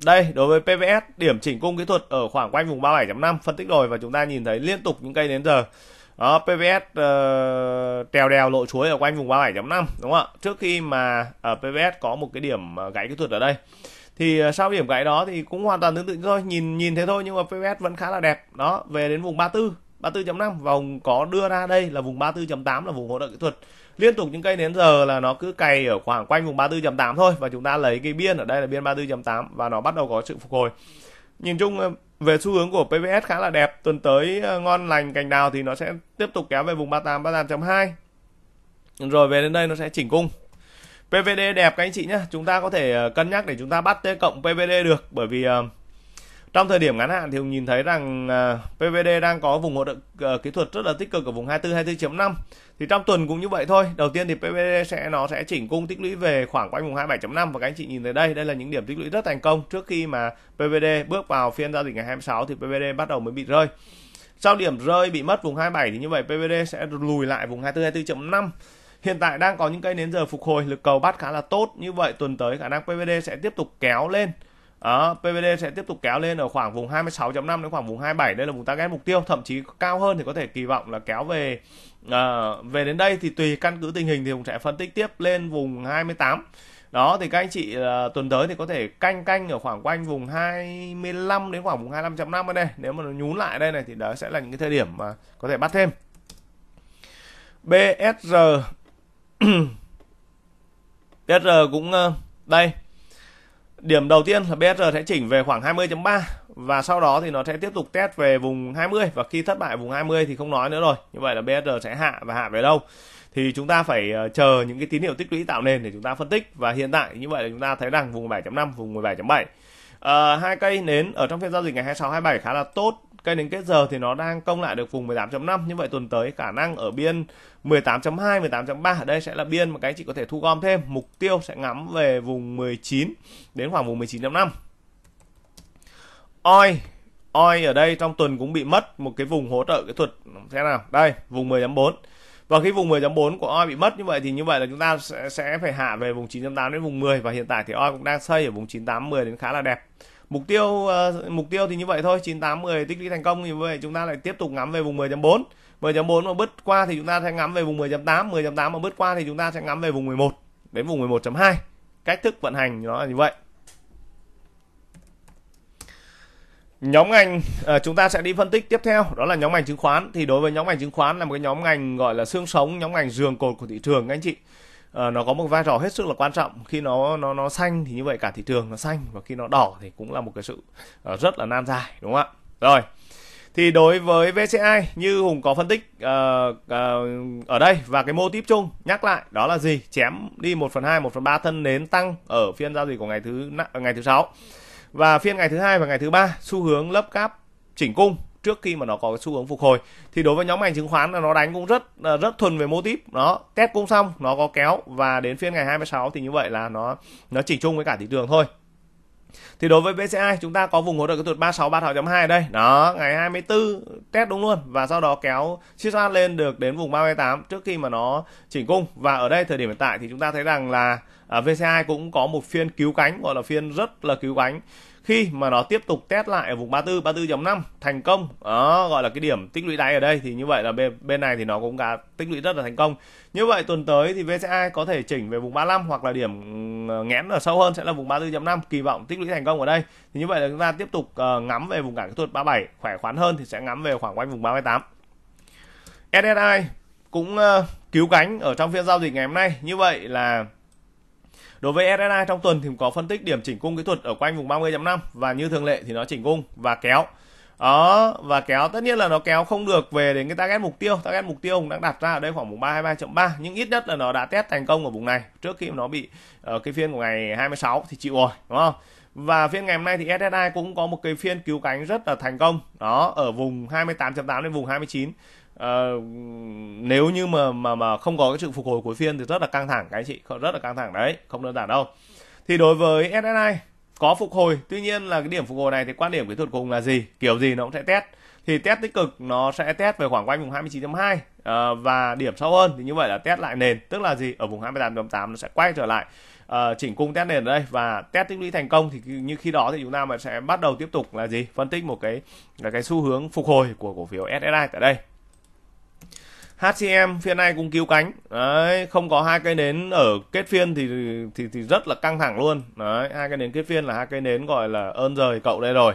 đây đối với PVS điểm chỉnh cung kỹ thuật ở khoảng quanh vùng 37.5 phân tích rồi và chúng ta nhìn thấy liên tục những cây đến giờ đó ờ, PVS uh, ờ, trèo đèo lộ chuối ở quanh vùng 37.5 đúng không ạ trước khi mà uh, ờ, PVS có một cái điểm gãy kỹ thuật ở đây thì uh, sau điểm gãy đó thì cũng hoàn toàn tương tự thôi nhìn nhìn thế thôi nhưng mà PVS vẫn khá là đẹp đó về đến vùng 34 34.5 vòng có đưa ra đây là vùng 34.8 là vùng hỗ trợ kỹ thuật liên tục những cây đến giờ là nó cứ cày ở khoảng quanh vùng 34.8 thôi và chúng ta lấy cái biên ở đây là biên 34.8 và nó bắt đầu có sự phục hồi nhìn chung về xu hướng của PVS khá là đẹp tuần tới ờ, ngon lành cành đào thì nó sẽ tiếp tục kéo về vùng 38 38.2 rồi về đến đây nó sẽ chỉnh cung PVD đẹp các anh chị nhé chúng ta có thể ờ, cân nhắc để chúng ta bắt T cộng PVD được bởi vì uh, trong thời điểm ngắn hạn thì ông nhìn thấy rằng à, PVD đang có vùng hỗ trợ ờ, kỹ thuật rất là tích cực ở vùng 24 24.5 thì trong tuần cũng như vậy thôi đầu tiên thì PVD sẽ nó sẽ chỉnh cung tích lũy về khoảng quanh vùng 27.5 và các anh chị nhìn thấy đây đây là những điểm tích lũy rất thành công trước khi mà PVD bước vào phiên giao dịch ngày 26 thì PVD bắt đầu mới bị rơi sau điểm rơi bị mất vùng 27 thì như vậy PVD sẽ lùi lại vùng 24 24.5 Hiện tại đang có những cây nến giờ phục hồi, lực cầu bắt khá là tốt. Như vậy tuần tới khả năng PVD sẽ tiếp tục kéo lên đó, PVD sẽ tiếp tục kéo lên ở khoảng vùng 26.5 đến khoảng vùng 27 đây là vùng target mục tiêu thậm chí cao hơn thì có thể kỳ vọng là kéo về à, về đến đây thì tùy căn cứ tình hình thì cũng sẽ phân tích tiếp lên vùng 28 đó thì các anh chị uh, tuần tới thì có thể canh canh ở khoảng quanh vùng 25 đến khoảng vùng 25.5 ở đây nếu mà nó nhún lại đây này thì đó sẽ là những cái thời điểm mà có thể bắt thêm BSR BSR cũng uh, đây Điểm đầu tiên là BSR sẽ chỉnh về khoảng 20.3 và sau đó thì nó sẽ tiếp tục test về vùng 20 và khi thất bại vùng 20 thì không nói nữa rồi. Như vậy là BSR sẽ hạ và hạ về đâu? Thì chúng ta phải ờ, chờ những cái tín hiệu tích lũy tạo nền để chúng ta phân tích và hiện tại như vậy là chúng ta thấy rằng vùng 7.5, vùng 17.7 Uh, ờ, hai cây nến ở trong phiên giao dịch ngày 26 27 khá là tốt cây đến kết giờ thì nó đang công lại được vùng 18.5 như vậy tuần tới khả năng ở biên 18.2 18.3 ở đây sẽ là biên mà cái anh chị có thể thu gom thêm mục tiêu sẽ ngắm về vùng 19 đến khoảng vùng 19.5 oi oi ở đây trong tuần cũng bị mất một cái vùng hỗ trợ kỹ thuật thế nào đây vùng 10.4 và khi vùng 10.4 của OI bị mất như vậy thì như vậy là chúng ta sẽ, sẽ phải hạ về vùng 9.8 đến vùng 10 và hiện tại thì OI cũng đang xây ở vùng 9.8 10 đến khá là đẹp mục tiêu uh, mục tiêu thì như vậy thôi 9810 tích lũy thành công như vậy chúng ta lại tiếp tục ngắm về vùng 10.4 10.4 mà bứt qua thì chúng ta sẽ ngắm về vùng 10.8 10.8 mà bứt qua thì chúng ta sẽ ngắm về vùng 11 đến vùng 11.2 cách thức vận hành nó là như vậy nhóm ngành à, chúng ta sẽ đi phân tích tiếp theo đó là nhóm ngành chứng khoán thì đối với nhóm ngành chứng khoán là một cái nhóm ngành gọi là xương sống nhóm ngành giường cột của thị trường anh chị Ờ, nó có một vai trò hết sức là quan trọng khi nó nó nó xanh thì như vậy cả thị trường nó xanh và khi nó đỏ thì cũng là một cái sự uh, rất là nan dài đúng không ạ rồi thì đối với VCI như Hùng có phân tích uh, uh, ở đây và cái mô típ chung nhắc lại đó là gì chém đi 1 phần 2 1 phần 3 thân nến tăng ở phiên giao dịch của ngày thứ ngày thứ sáu và phiên ngày thứ hai và ngày thứ ba xu hướng lấp cáp chỉnh cung trước khi mà nó có xu hướng phục hồi thì đối với nhóm ngành chứng khoán là nó đánh cũng rất à, rất thuần về mô típ nó test cũng xong nó có kéo và đến phiên ngày 26 thì như vậy là nó nó chỉ chung với cả thị trường thôi thì đối với BCI chúng ta có vùng hỗ trợ kỹ thuật 36 36.2 đây đó ngày 24 test đúng luôn và sau đó kéo chiết ra lên được đến vùng 38 trước khi mà nó chỉnh cung và ở đây thời điểm hiện tại thì chúng ta thấy rằng là VCI à, cũng có một phiên cứu cánh gọi là phiên rất là cứu cánh khi mà nó tiếp tục test lại ở vùng 34 34.5 thành công đó gọi là cái điểm tích lũy đáy ở đây thì như vậy là bên bên này thì nó cũng đã tích lũy rất là thành công như vậy tuần tới thì VCI có thể chỉnh về vùng 35 hoặc là điểm ừ, ngén ở sâu hơn sẽ là vùng 34.5 kỳ vọng tích lũy thành công ở đây thì như vậy là chúng ta tiếp tục ờ, ngắm về vùng cả kỹ thuật 37 khỏe khoắn hơn thì sẽ ngắm về khoảng quanh vùng 38 SSI cũng ờ, cứu cánh ở trong phiên giao dịch ngày hôm nay như vậy là Đối với SSI trong tuần thì có phân tích điểm chỉnh cung kỹ thuật ở quanh vùng 30.5 và như thường lệ thì nó chỉnh cung và kéo. Đó, và kéo tất nhiên là nó kéo không được về đến cái target mục tiêu, target mục tiêu cũng đang đặt ra ở đây khoảng vùng 323.3 nhưng ít nhất là nó đã test thành công ở vùng này trước khi nó bị ở ờ, cái phiên của ngày 26 thì chịu rồi, đúng không? Và phiên ngày hôm nay thì SSI cũng có một cái phiên cứu cánh rất là thành công. Đó, ở vùng 28.8 đến vùng 29 à, nếu như mà mà mà không có cái sự phục hồi cuối phiên thì rất là căng thẳng các anh chị rất là căng thẳng đấy không đơn giản đâu thì đối với SSI có phục hồi tuy nhiên là cái điểm phục hồi này thì quan điểm kỹ thuật cùng là gì kiểu gì nó cũng sẽ test thì test tích cực nó sẽ test về khoảng quanh vùng 29.2 à, ờ, và điểm sâu hơn thì như vậy là test lại nền tức là gì ở vùng 28.8 nó sẽ quay trở lại à, chỉnh cung test nền ở đây và test tích lũy thành công thì như khi đó thì chúng ta sẽ bắt đầu tiếp tục là gì phân tích một cái là cái xu hướng phục hồi của cổ phiếu SSI tại đây HCM phiên này cũng cứu cánh đấy không có hai cây nến ở kết phiên thì thì thì rất là căng thẳng luôn đấy hai cây nến kết phiên là hai cây nến gọi là ơn rời cậu đây rồi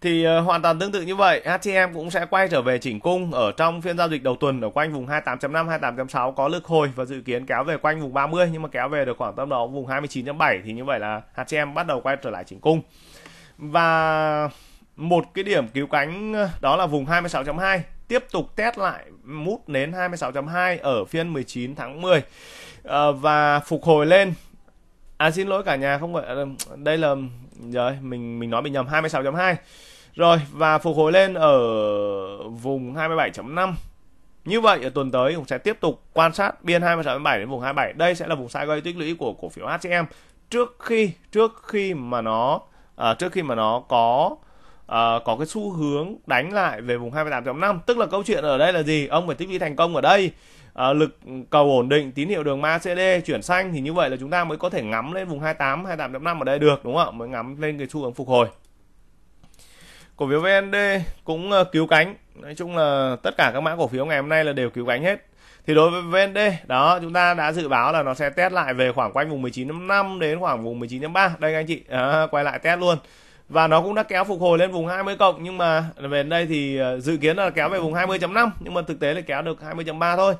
thì uh, hoàn toàn tương tự như vậy HCM cũng sẽ quay trở về chỉnh cung ở trong phiên giao dịch đầu tuần ở quanh vùng 28.5 28.6 có lực hồi và dự kiến kéo về quanh vùng 30 nhưng mà kéo về được khoảng tầm đó vùng 29.7 thì như vậy là HCM bắt đầu quay trở lại chỉnh cung và một cái điểm cứu cánh ờ, đó là vùng 26.2 tiếp tục test lại mút nến 26.2 ở phiên 19 tháng 10 à, ờ, và phục hồi lên à xin lỗi cả nhà không phải đây là rồi mình mình nói bị nhầm 26.2 rồi và phục hồi lên ở vùng 27.5 như vậy ở tuần tới cũng sẽ tiếp tục quan sát biên 26.7 đến vùng 27 đây sẽ là vùng sideways tích lũy của cổ phiếu HCM trước khi trước khi mà nó à, trước khi mà nó có uh, có cái xu hướng đánh lại về vùng 28.5 tức là câu chuyện ở đây là gì ông phải tích lũy thành công ở đây uh, lực cầu ổn định tín hiệu đường ma CD chuyển xanh thì như vậy là chúng ta mới có thể ngắm lên vùng 28 28.5 ở đây được đúng không ạ mới ngắm lên cái xu hướng phục hồi cổ phiếu VND cũng uh, cứu cánh nói chung là tất cả các mã cổ phiếu ngày hôm nay là đều cứu cánh hết thì đối với VND đó chúng ta đã dự báo là nó sẽ test lại về khoảng quanh vùng 19.5 đến khoảng vùng 19.3 đây anh chị à, quay lại test luôn và nó cũng đã kéo phục hồi lên vùng 20 cộng nhưng mà về đây thì ờ, dự kiến là kéo về vùng 20.5 nhưng mà thực tế là kéo được 20.3 thôi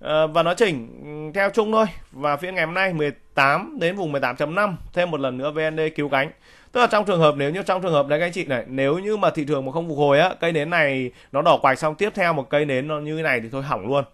ờ, và nó chỉnh ừ, theo chung thôi và phiên ngày hôm nay 18 đến vùng 18.5 thêm một lần nữa VND cứu cánh tức là trong trường hợp nếu như trong trường hợp đấy các anh chị này nếu như mà thị trường mà không phục hồi á cây nến này nó đỏ quạch xong tiếp theo một cây nến nó như thế này thì thôi hỏng luôn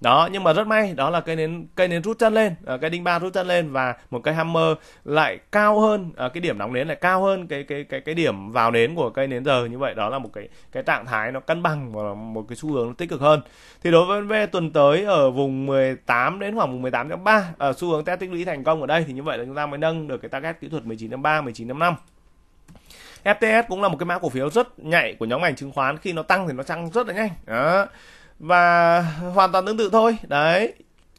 đó nhưng mà rất may đó là cây nến cây nến rút chân lên ờ, cây đinh ba rút chân lên và một cây hammer lại cao hơn ờ, cái điểm đóng nến lại cao hơn cái cái cái cái điểm vào nến của cây nến giờ như vậy đó là một cái cái trạng thái nó cân bằng và một cái xu hướng nó tích cực hơn thì đối với về tuần tới ở vùng 18 đến khoảng vùng 18.3 ở ờ, xu hướng test tích lũy thành công ở đây thì như vậy là chúng ta mới nâng được cái target kỹ thuật 19.3 19.5 FTS cũng là một cái mã cổ phiếu rất nhạy của nhóm ngành chứng khoán khi nó tăng thì nó tăng rất là nhanh đó và hoàn toàn tương tự thôi đấy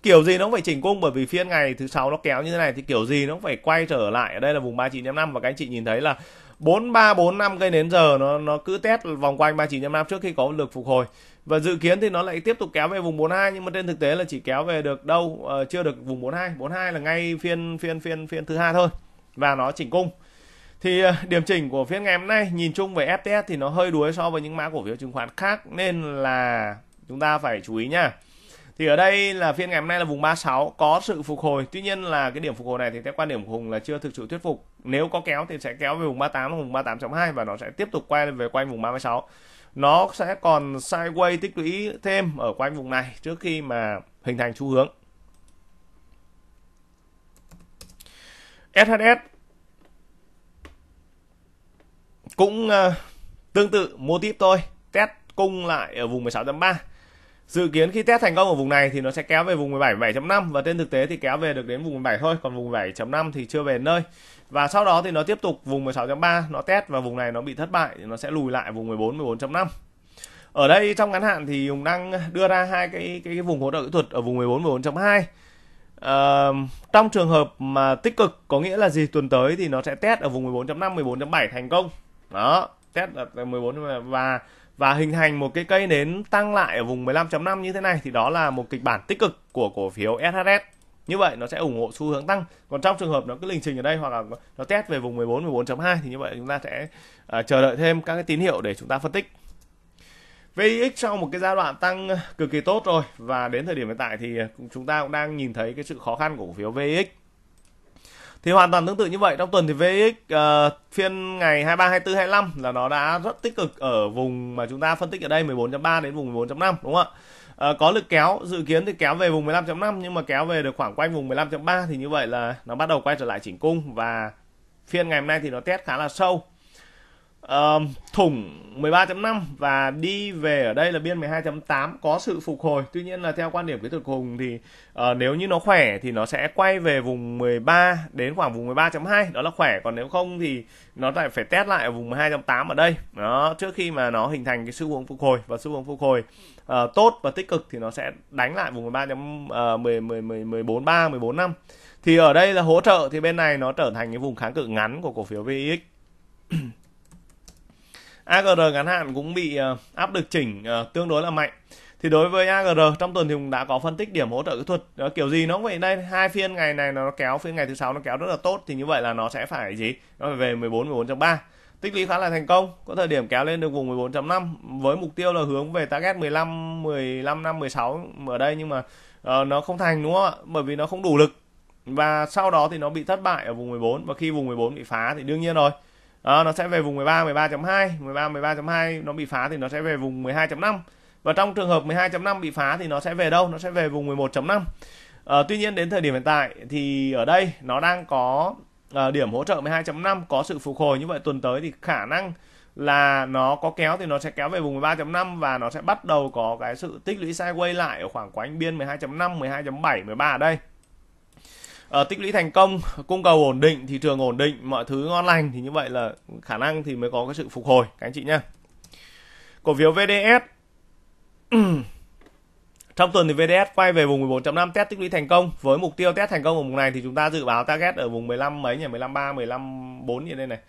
kiểu gì nó cũng phải chỉnh cung bởi vì phiên ngày thứ sáu nó kéo như thế này thì kiểu gì nó cũng phải quay trở lại ở đây là vùng ba 39 năm và các anh chị nhìn thấy là bốn bốn ba năm cây đến giờ nó nó cứ test vòng quanh ba 39 năm trước khi có lực phục hồi. Và dự kiến thì nó lại tiếp tục kéo về vùng 42 nhưng mà trên thực tế là chỉ kéo về được đâu uh, chưa được vùng 42, 42 là ngay phiên phiên phiên phiên thứ hai thôi. Và nó chỉnh cung. Thì ờ, điểm chỉnh của phiên ngày hôm nay nhìn chung về FTS thì nó hơi đuối so với những mã cổ phiếu chứng khoán khác nên là chúng ta phải chú ý nha thì ở đây là phiên ngày hôm nay là vùng 36 có sự phục hồi tuy nhiên là cái điểm phục hồi này thì theo quan điểm của hùng là chưa thực sự thuyết phục nếu có kéo thì sẽ kéo về vùng 38 vùng 38.2 và nó sẽ tiếp tục quay về quanh vùng 36 nó sẽ còn sideways tích lũy thêm ở quanh vùng này trước khi mà hình thành xu hướng SHS cũng uh, tương tự mô típ thôi test cung lại ở vùng 16.3 Dự kiến khi test thành công ở vùng này thì nó sẽ kéo về vùng 17,7.5 và trên thực tế thì kéo về được đến vùng 17 thôi, còn vùng 17.5 thì chưa về nơi. Và sau đó thì nó tiếp tục vùng 16.3 nó test và vùng này nó bị thất bại thì nó sẽ lùi lại vùng 14 14.5. Ở đây trong ngắn hạn thì Hùng đang đưa ra hai cái cái, cái vùng hỗ trợ kỹ thuật ở vùng 14 14.2. Uh, trong trường hợp mà tích cực có nghĩa là gì tuần tới thì nó sẽ test ở vùng 14.5 14.7 thành công đó test ở 14 và và hình thành một cái cây nến tăng lại ở vùng 15.5 như thế này thì đó là một kịch bản tích cực của cổ phiếu SHS như vậy nó sẽ ủng hộ xu hướng tăng còn trong trường hợp nó cứ lình trình ở đây hoặc là nó test về vùng 14 14.2 thì như vậy chúng ta sẽ uh, chờ đợi thêm các cái tín hiệu để chúng ta phân tích VIX sau một cái giai đoạn tăng cực kỳ tốt rồi và đến thời điểm hiện tại thì à, chúng ta cũng đang nhìn thấy cái sự khó khăn của cổ phiếu VIX thì hoàn toàn tương tự như vậy trong tuần thì VX uh, ờ, phiên ngày 23 24 25 là nó đã rất tích cực ở vùng mà chúng ta phân tích ở đây 14.3 đến vùng 14.5 đúng không ạ? Uh, có lực kéo dự kiến thì kéo về vùng 15.5 nhưng mà kéo về được khoảng quanh vùng 15.3 thì như vậy là nó bắt đầu quay trở lại chỉnh cung và phiên ngày hôm nay thì nó test khá là sâu uh, thủng 13.5 và đi về ở đây là biên 12.8 có sự phục hồi tuy nhiên là theo quan điểm kỹ thuật hùng thì uh, nếu như nó khỏe thì nó sẽ quay về vùng 13 đến khoảng vùng 13.2 đó là khỏe còn nếu không thì nó lại phải test lại ở vùng 12.8 ở đây đó trước khi mà nó hình thành cái xu hướng phục hồi và xu hướng phục hồi uh, tốt và tích cực thì nó sẽ đánh lại vùng 13. Uh, 10, 10, 10, 14 3 14 5 thì ở đây là hỗ trợ thì bên này nó trở thành cái vùng kháng cự ngắn của cổ phiếu VX AGR ngắn hạn cũng bị ờ, áp lực chỉnh ờ, tương đối là mạnh thì đối với AGR trong tuần thì cũng đã có phân tích điểm hỗ trợ kỹ thuật đó, kiểu gì nó cũng vậy đây hai phiên ngày này nó kéo phiên ngày thứ sáu nó kéo rất là tốt thì như vậy là nó sẽ phải gì nó phải về 14 14.3 tích lũy khá là thành công có thời điểm kéo lên được vùng 14.5 với mục tiêu là hướng về target 15 15 năm 16 ở đây nhưng mà uh, nó không thành đúng không ạ bởi vì nó không đủ lực và sau đó thì nó bị thất bại ở vùng 14 và khi vùng 14 bị phá thì đương nhiên rồi à, nó sẽ về vùng 13 13.2 13 13.2 nó bị phá thì nó sẽ về vùng 12.5 và trong trường hợp 12.5 bị phá thì nó sẽ về đâu nó sẽ về vùng 11.5 à, ờ, tuy nhiên đến thời điểm hiện tại thì ở đây nó đang có à, điểm hỗ trợ 12.5 có sự phục hồi như vậy tuần tới thì khả năng là nó có kéo thì nó sẽ kéo về vùng 13.5 và nó sẽ bắt đầu có cái sự tích lũy sideways lại ở khoảng quanh biên 12.5, 12.7, 13 ở đây uh, tích lũy thành công cung cầu ổn định thị trường ổn định mọi thứ ngon lành thì như vậy là khả năng thì mới có cái sự phục hồi các anh chị nhé cổ phiếu VDS trong tuần thì VDS quay về vùng 14.5 test tích lũy thành công với mục tiêu test thành công ở vùng này thì chúng ta dự báo target ở vùng 15 mấy nhỉ 15 3 15 4 như đây này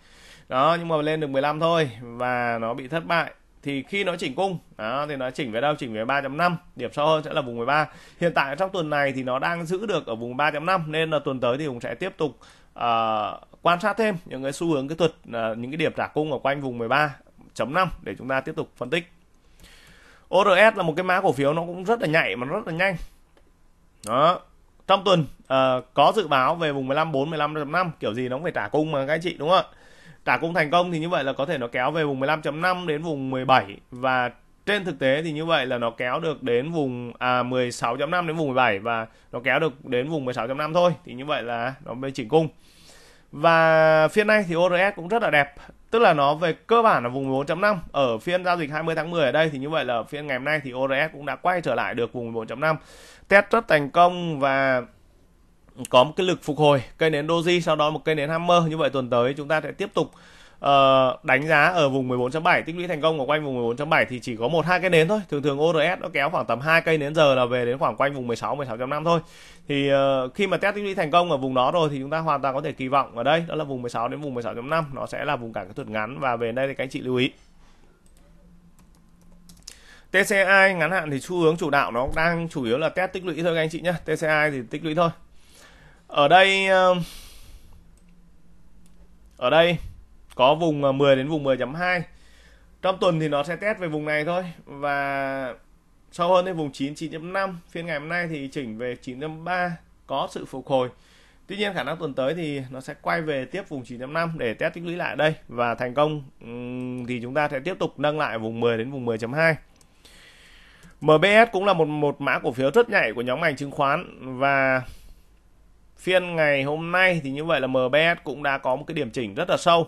đó nhưng mà lên được 15 thôi và nó bị thất bại thì khi nó chỉnh cung đó, thì nó chỉnh về đâu chỉnh về 3.5 điểm sâu hơn sẽ là vùng 13 hiện tại trong tuần này thì nó đang giữ được ở vùng 3.5 nên là tuần tới thì cũng sẽ tiếp tục uh, quan sát thêm những cái xu hướng kỹ thuật uh, những cái điểm trả cung ở quanh vùng 13.5 để chúng ta tiếp tục phân tích ORS là một cái mã cổ phiếu nó cũng rất là nhạy mà rất là nhanh đó trong tuần uh, có dự báo về vùng 15 4 15.5 kiểu gì nó cũng phải trả cung mà các anh chị đúng không ạ đả cung thành công thì như vậy là có thể nó kéo về vùng 15.5 đến vùng 17 và trên thực tế thì như vậy là nó kéo được đến vùng à, 16.5 đến vùng 17 và nó kéo được đến vùng 16.5 thôi thì như vậy là nó mới chỉnh cung và phiên này thì ORS cũng rất là đẹp tức là nó về cơ bản là vùng 14 5 ở phiên giao dịch 20 tháng 10 ở đây thì như vậy là phiên ngày hôm nay thì ORS cũng đã quay trở lại được vùng 14 5 test rất thành công và có một cái lực phục hồi cây nến doji sau đó một cây nến hammer như vậy tuần tới chúng ta sẽ tiếp tục uh, đánh giá ở vùng 14.7 tích lũy thành công ở quanh vùng 14.7 thì chỉ có một hai cây nến thôi thường thường ORS nó kéo khoảng tầm hai cây nến giờ là về đến khoảng quanh vùng 16 16 năm thôi thì uh, khi mà test tích lũy thành công ở vùng đó rồi thì chúng ta hoàn toàn có thể kỳ vọng ở đây đó là vùng 16 đến vùng 16.5 nó sẽ là vùng cản kỹ thuật ngắn và về đây thì các anh chị lưu ý TCI ngắn hạn thì xu hướng chủ đạo nó đang chủ yếu là test tích lũy thôi các anh chị nhé TCI thì tích lũy thôi ở đây ờ, ở đây có vùng 10 ờ, đến vùng 10.2 trong tuần thì nó sẽ test về vùng này thôi và sâu hơn đến vùng 9 9.5 phiên ngày hôm nay thì chỉnh về 9.3 có sự phục hồi Tuy nhiên khả năng tuần tới thì nó sẽ quay về tiếp vùng 9.5 để test tích lũy lại đây và thành công thì chúng ta sẽ tiếp tục nâng lại vùng 10 đến vùng 10.2. MBS cũng là một một mã cổ phiếu rất nhạy của nhóm ngành chứng khoán và phiên ngày hôm nay thì như vậy là MBS cũng đã có một cái điểm chỉnh rất là sâu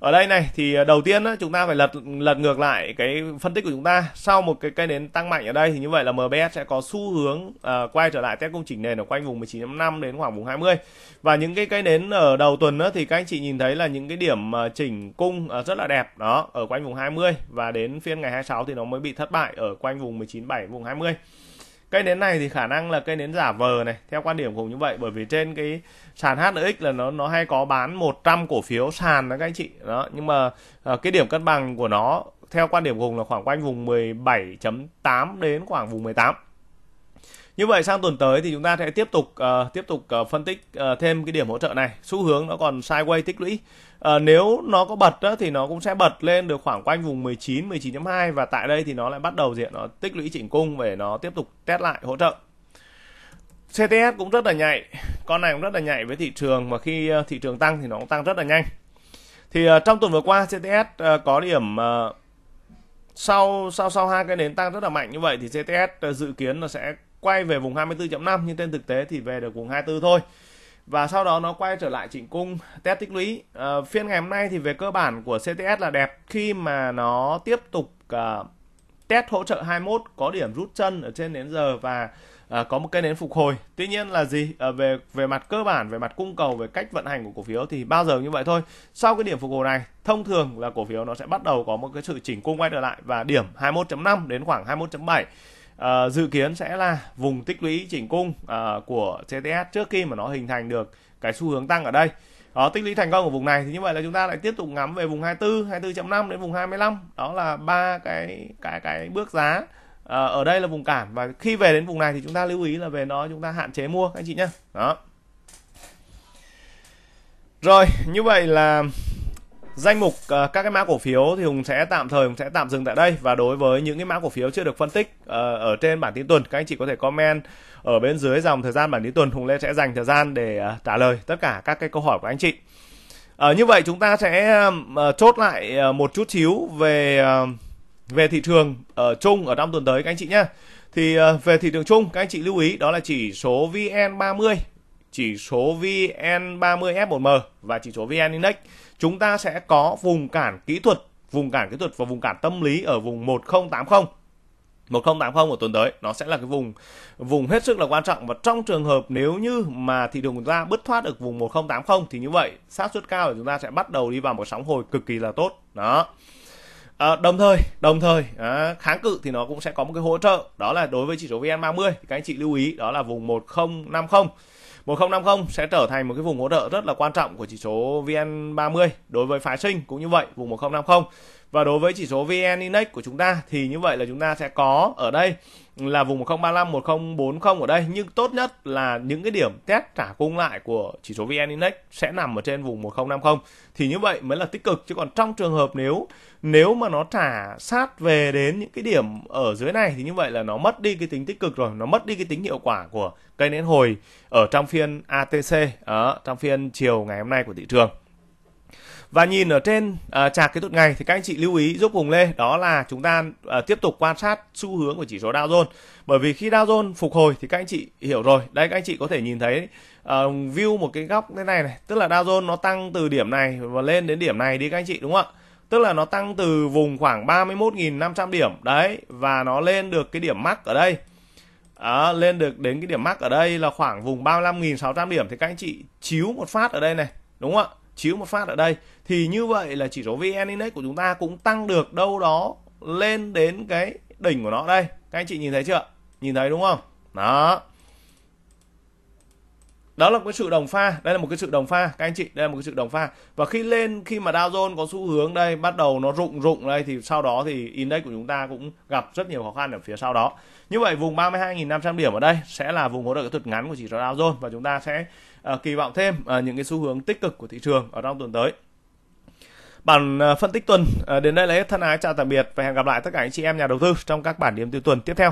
ở đây này thì à, đầu tiên đó, chúng ta phải lật lật ngược lại cái phân tích của chúng ta sau một cái cây nến tăng mạnh ở đây thì như vậy là MBS sẽ có xu hướng uh, quay trở lại test công chỉnh nền ở quanh vùng 19.5 đến khoảng vùng 20 và những cái cây nến ở đầu tuần đó, thì các anh chị nhìn thấy là những cái điểm uh, chỉnh cung uh, rất là đẹp đó ở quanh vùng 20 và đến phiên ngày 26 thì nó mới bị thất bại ở quanh vùng 19.7 vùng 20 cây nến này thì khả năng là cây nến giả vờ này theo quan điểm cũng như vậy bởi vì trên cái sàn HNX là nó nó hay có bán 100 cổ phiếu sàn đó các anh chị đó nhưng mà uh, cái điểm cân bằng của nó theo quan điểm cùng là khoảng quanh vùng 17.8 đến khoảng vùng 18 như vậy sang tuần tới thì chúng ta sẽ tiếp tục uh, tiếp tục uh, phân tích uh, thêm cái điểm hỗ trợ này. Xu hướng nó còn sideways tích lũy. Uh, nếu nó có bật đó, thì nó cũng sẽ bật lên được khoảng quanh vùng 19 19.2 và tại đây thì nó lại bắt đầu diện nó tích lũy chỉnh cung để nó tiếp tục test lại hỗ trợ. CTS cũng rất là nhạy. Con này cũng rất là nhạy với thị trường và khi thị trường tăng thì nó cũng tăng rất là nhanh. Thì uh, trong tuần vừa qua CTS uh, có điểm uh, sau sau sau hai cái nến tăng rất là mạnh như vậy thì CTS dự kiến là sẽ quay về vùng 24.5 nhưng trên thực tế thì về được vùng 24 thôi và sau đó nó quay trở lại chỉnh cung test tích lũy à, phiên ngày hôm nay thì về cơ bản của CTS là đẹp khi mà nó tiếp tục à, test hỗ trợ 21 có điểm rút chân ở trên đến giờ và à, có một cây nến phục hồi tuy nhiên là gì à, về về mặt cơ bản về mặt cung cầu về cách vận hành của cổ phiếu thì bao giờ như vậy thôi sau cái điểm phục hồi này thông thường là cổ phiếu nó sẽ bắt đầu có một cái sự chỉnh cung quay trở lại và điểm 21.5 đến khoảng 21.7 Ờ, dự kiến sẽ là vùng tích lũy chỉnh cung uh, của CTS trước khi mà nó hình thành được cái xu hướng tăng ở đây đó tích lũy thành công của vùng này thì như vậy là chúng ta lại tiếp tục ngắm về vùng 24 24.5 đến vùng 25 đó là ba cái cái cái bước giá à, ở đây là vùng cản và khi về đến vùng này thì chúng ta lưu ý là về nó chúng ta hạn chế mua các anh chị nhé đó rồi như vậy là danh mục uh, các cái mã cổ phiếu thì hùng sẽ tạm thời hùng sẽ tạm dừng tại đây và đối với những cái mã cổ phiếu chưa được phân tích uh, ở trên bản tin tuần các anh chị có thể comment ở bên dưới dòng thời gian bản tin tuần hùng lê sẽ dành thời gian để uh, trả lời tất cả các cái câu hỏi của anh chị uh, như vậy chúng ta sẽ uh, chốt lại uh, một chút xíu về uh, về thị trường ở uh, chung ở trong tuần tới các anh chị nhé thì uh, về thị trường chung các anh chị lưu ý đó là chỉ số VN30 chỉ số VN30 F1M và chỉ số VN Index chúng ta sẽ có vùng cản kỹ thuật, vùng cản kỹ thuật và vùng cản tâm lý ở vùng 1080. 1080 của tuần tới nó sẽ là cái vùng vùng hết sức là quan trọng và trong trường hợp nếu như mà thị trường chúng ta bứt thoát được vùng 1080 thì như vậy xác suất cao là chúng ta sẽ bắt đầu đi vào một sóng hồi cực kỳ là tốt đó à, đồng thời đồng thời à, kháng cự thì nó cũng sẽ có một cái hỗ trợ đó là đối với chỉ số VN30 thì các anh chị lưu ý đó là vùng 1050 1050 sẽ trở thành một cái vùng hỗ trợ rất là quan trọng của chỉ số VN30 đối với phái sinh cũng như vậy vùng 1050 và đối với chỉ số VN Index của chúng ta thì như vậy là chúng ta sẽ có ở đây là vùng 1035 1040 ở đây nhưng tốt nhất là những cái điểm test trả cung lại của chỉ số VN Index sẽ nằm ở trên vùng 1050 thì như vậy mới là tích cực chứ còn trong trường hợp nếu nếu mà nó trả sát về đến những cái điểm ở dưới này thì như vậy là nó mất đi cái tính tích cực rồi nó mất đi cái tính hiệu quả của cây nến hồi ở trong phiên ATC ở trong phiên chiều ngày hôm nay của thị trường và nhìn ở trên uh, chạc kỹ thuật ngày thì các anh chị lưu ý giúp Hùng Lê đó là chúng ta uh, tiếp tục quan sát xu hướng của chỉ số Dow Jones bởi vì khi Dow Jones phục hồi thì các anh chị hiểu rồi đây các anh chị có thể nhìn thấy uh, view một cái góc thế này này tức là Dow Jones nó tăng từ điểm này và lên đến điểm này đi các anh chị đúng không ạ tức là nó tăng từ vùng khoảng 31.500 điểm đấy và nó lên được cái điểm mắc ở đây à, lên được đến cái điểm mắc ở đây là khoảng vùng 35.600 điểm thì các anh chị chiếu một phát ở đây này đúng không ạ chiếu một phát ở đây thì như vậy là chỉ số VN Index của chúng ta cũng tăng được đâu đó lên đến cái đỉnh của nó đây các anh chị nhìn thấy chưa nhìn thấy đúng không đó đó là một cái sự đồng pha đây là một cái sự đồng pha các anh chị đây là một cái sự đồng pha và khi lên khi mà Dow Jones có xu hướng đây bắt đầu nó rụng rụng đây thì sau đó thì index của chúng ta cũng gặp rất nhiều khó khăn ở phía sau đó như vậy vùng 32.500 điểm ở đây sẽ là vùng hỗ trợ kỹ thuật ngắn của chỉ số Dow Jones và chúng ta sẽ À, kỳ vọng thêm à, những cái xu hướng tích cực của thị trường ở trong tuần tới bản à, phân tích tuần đến đây là hết thân ái chào tạm biệt và hẹn gặp lại tất cả anh chị em nhà đầu tư trong các bản điểm tiêu tuần tiếp theo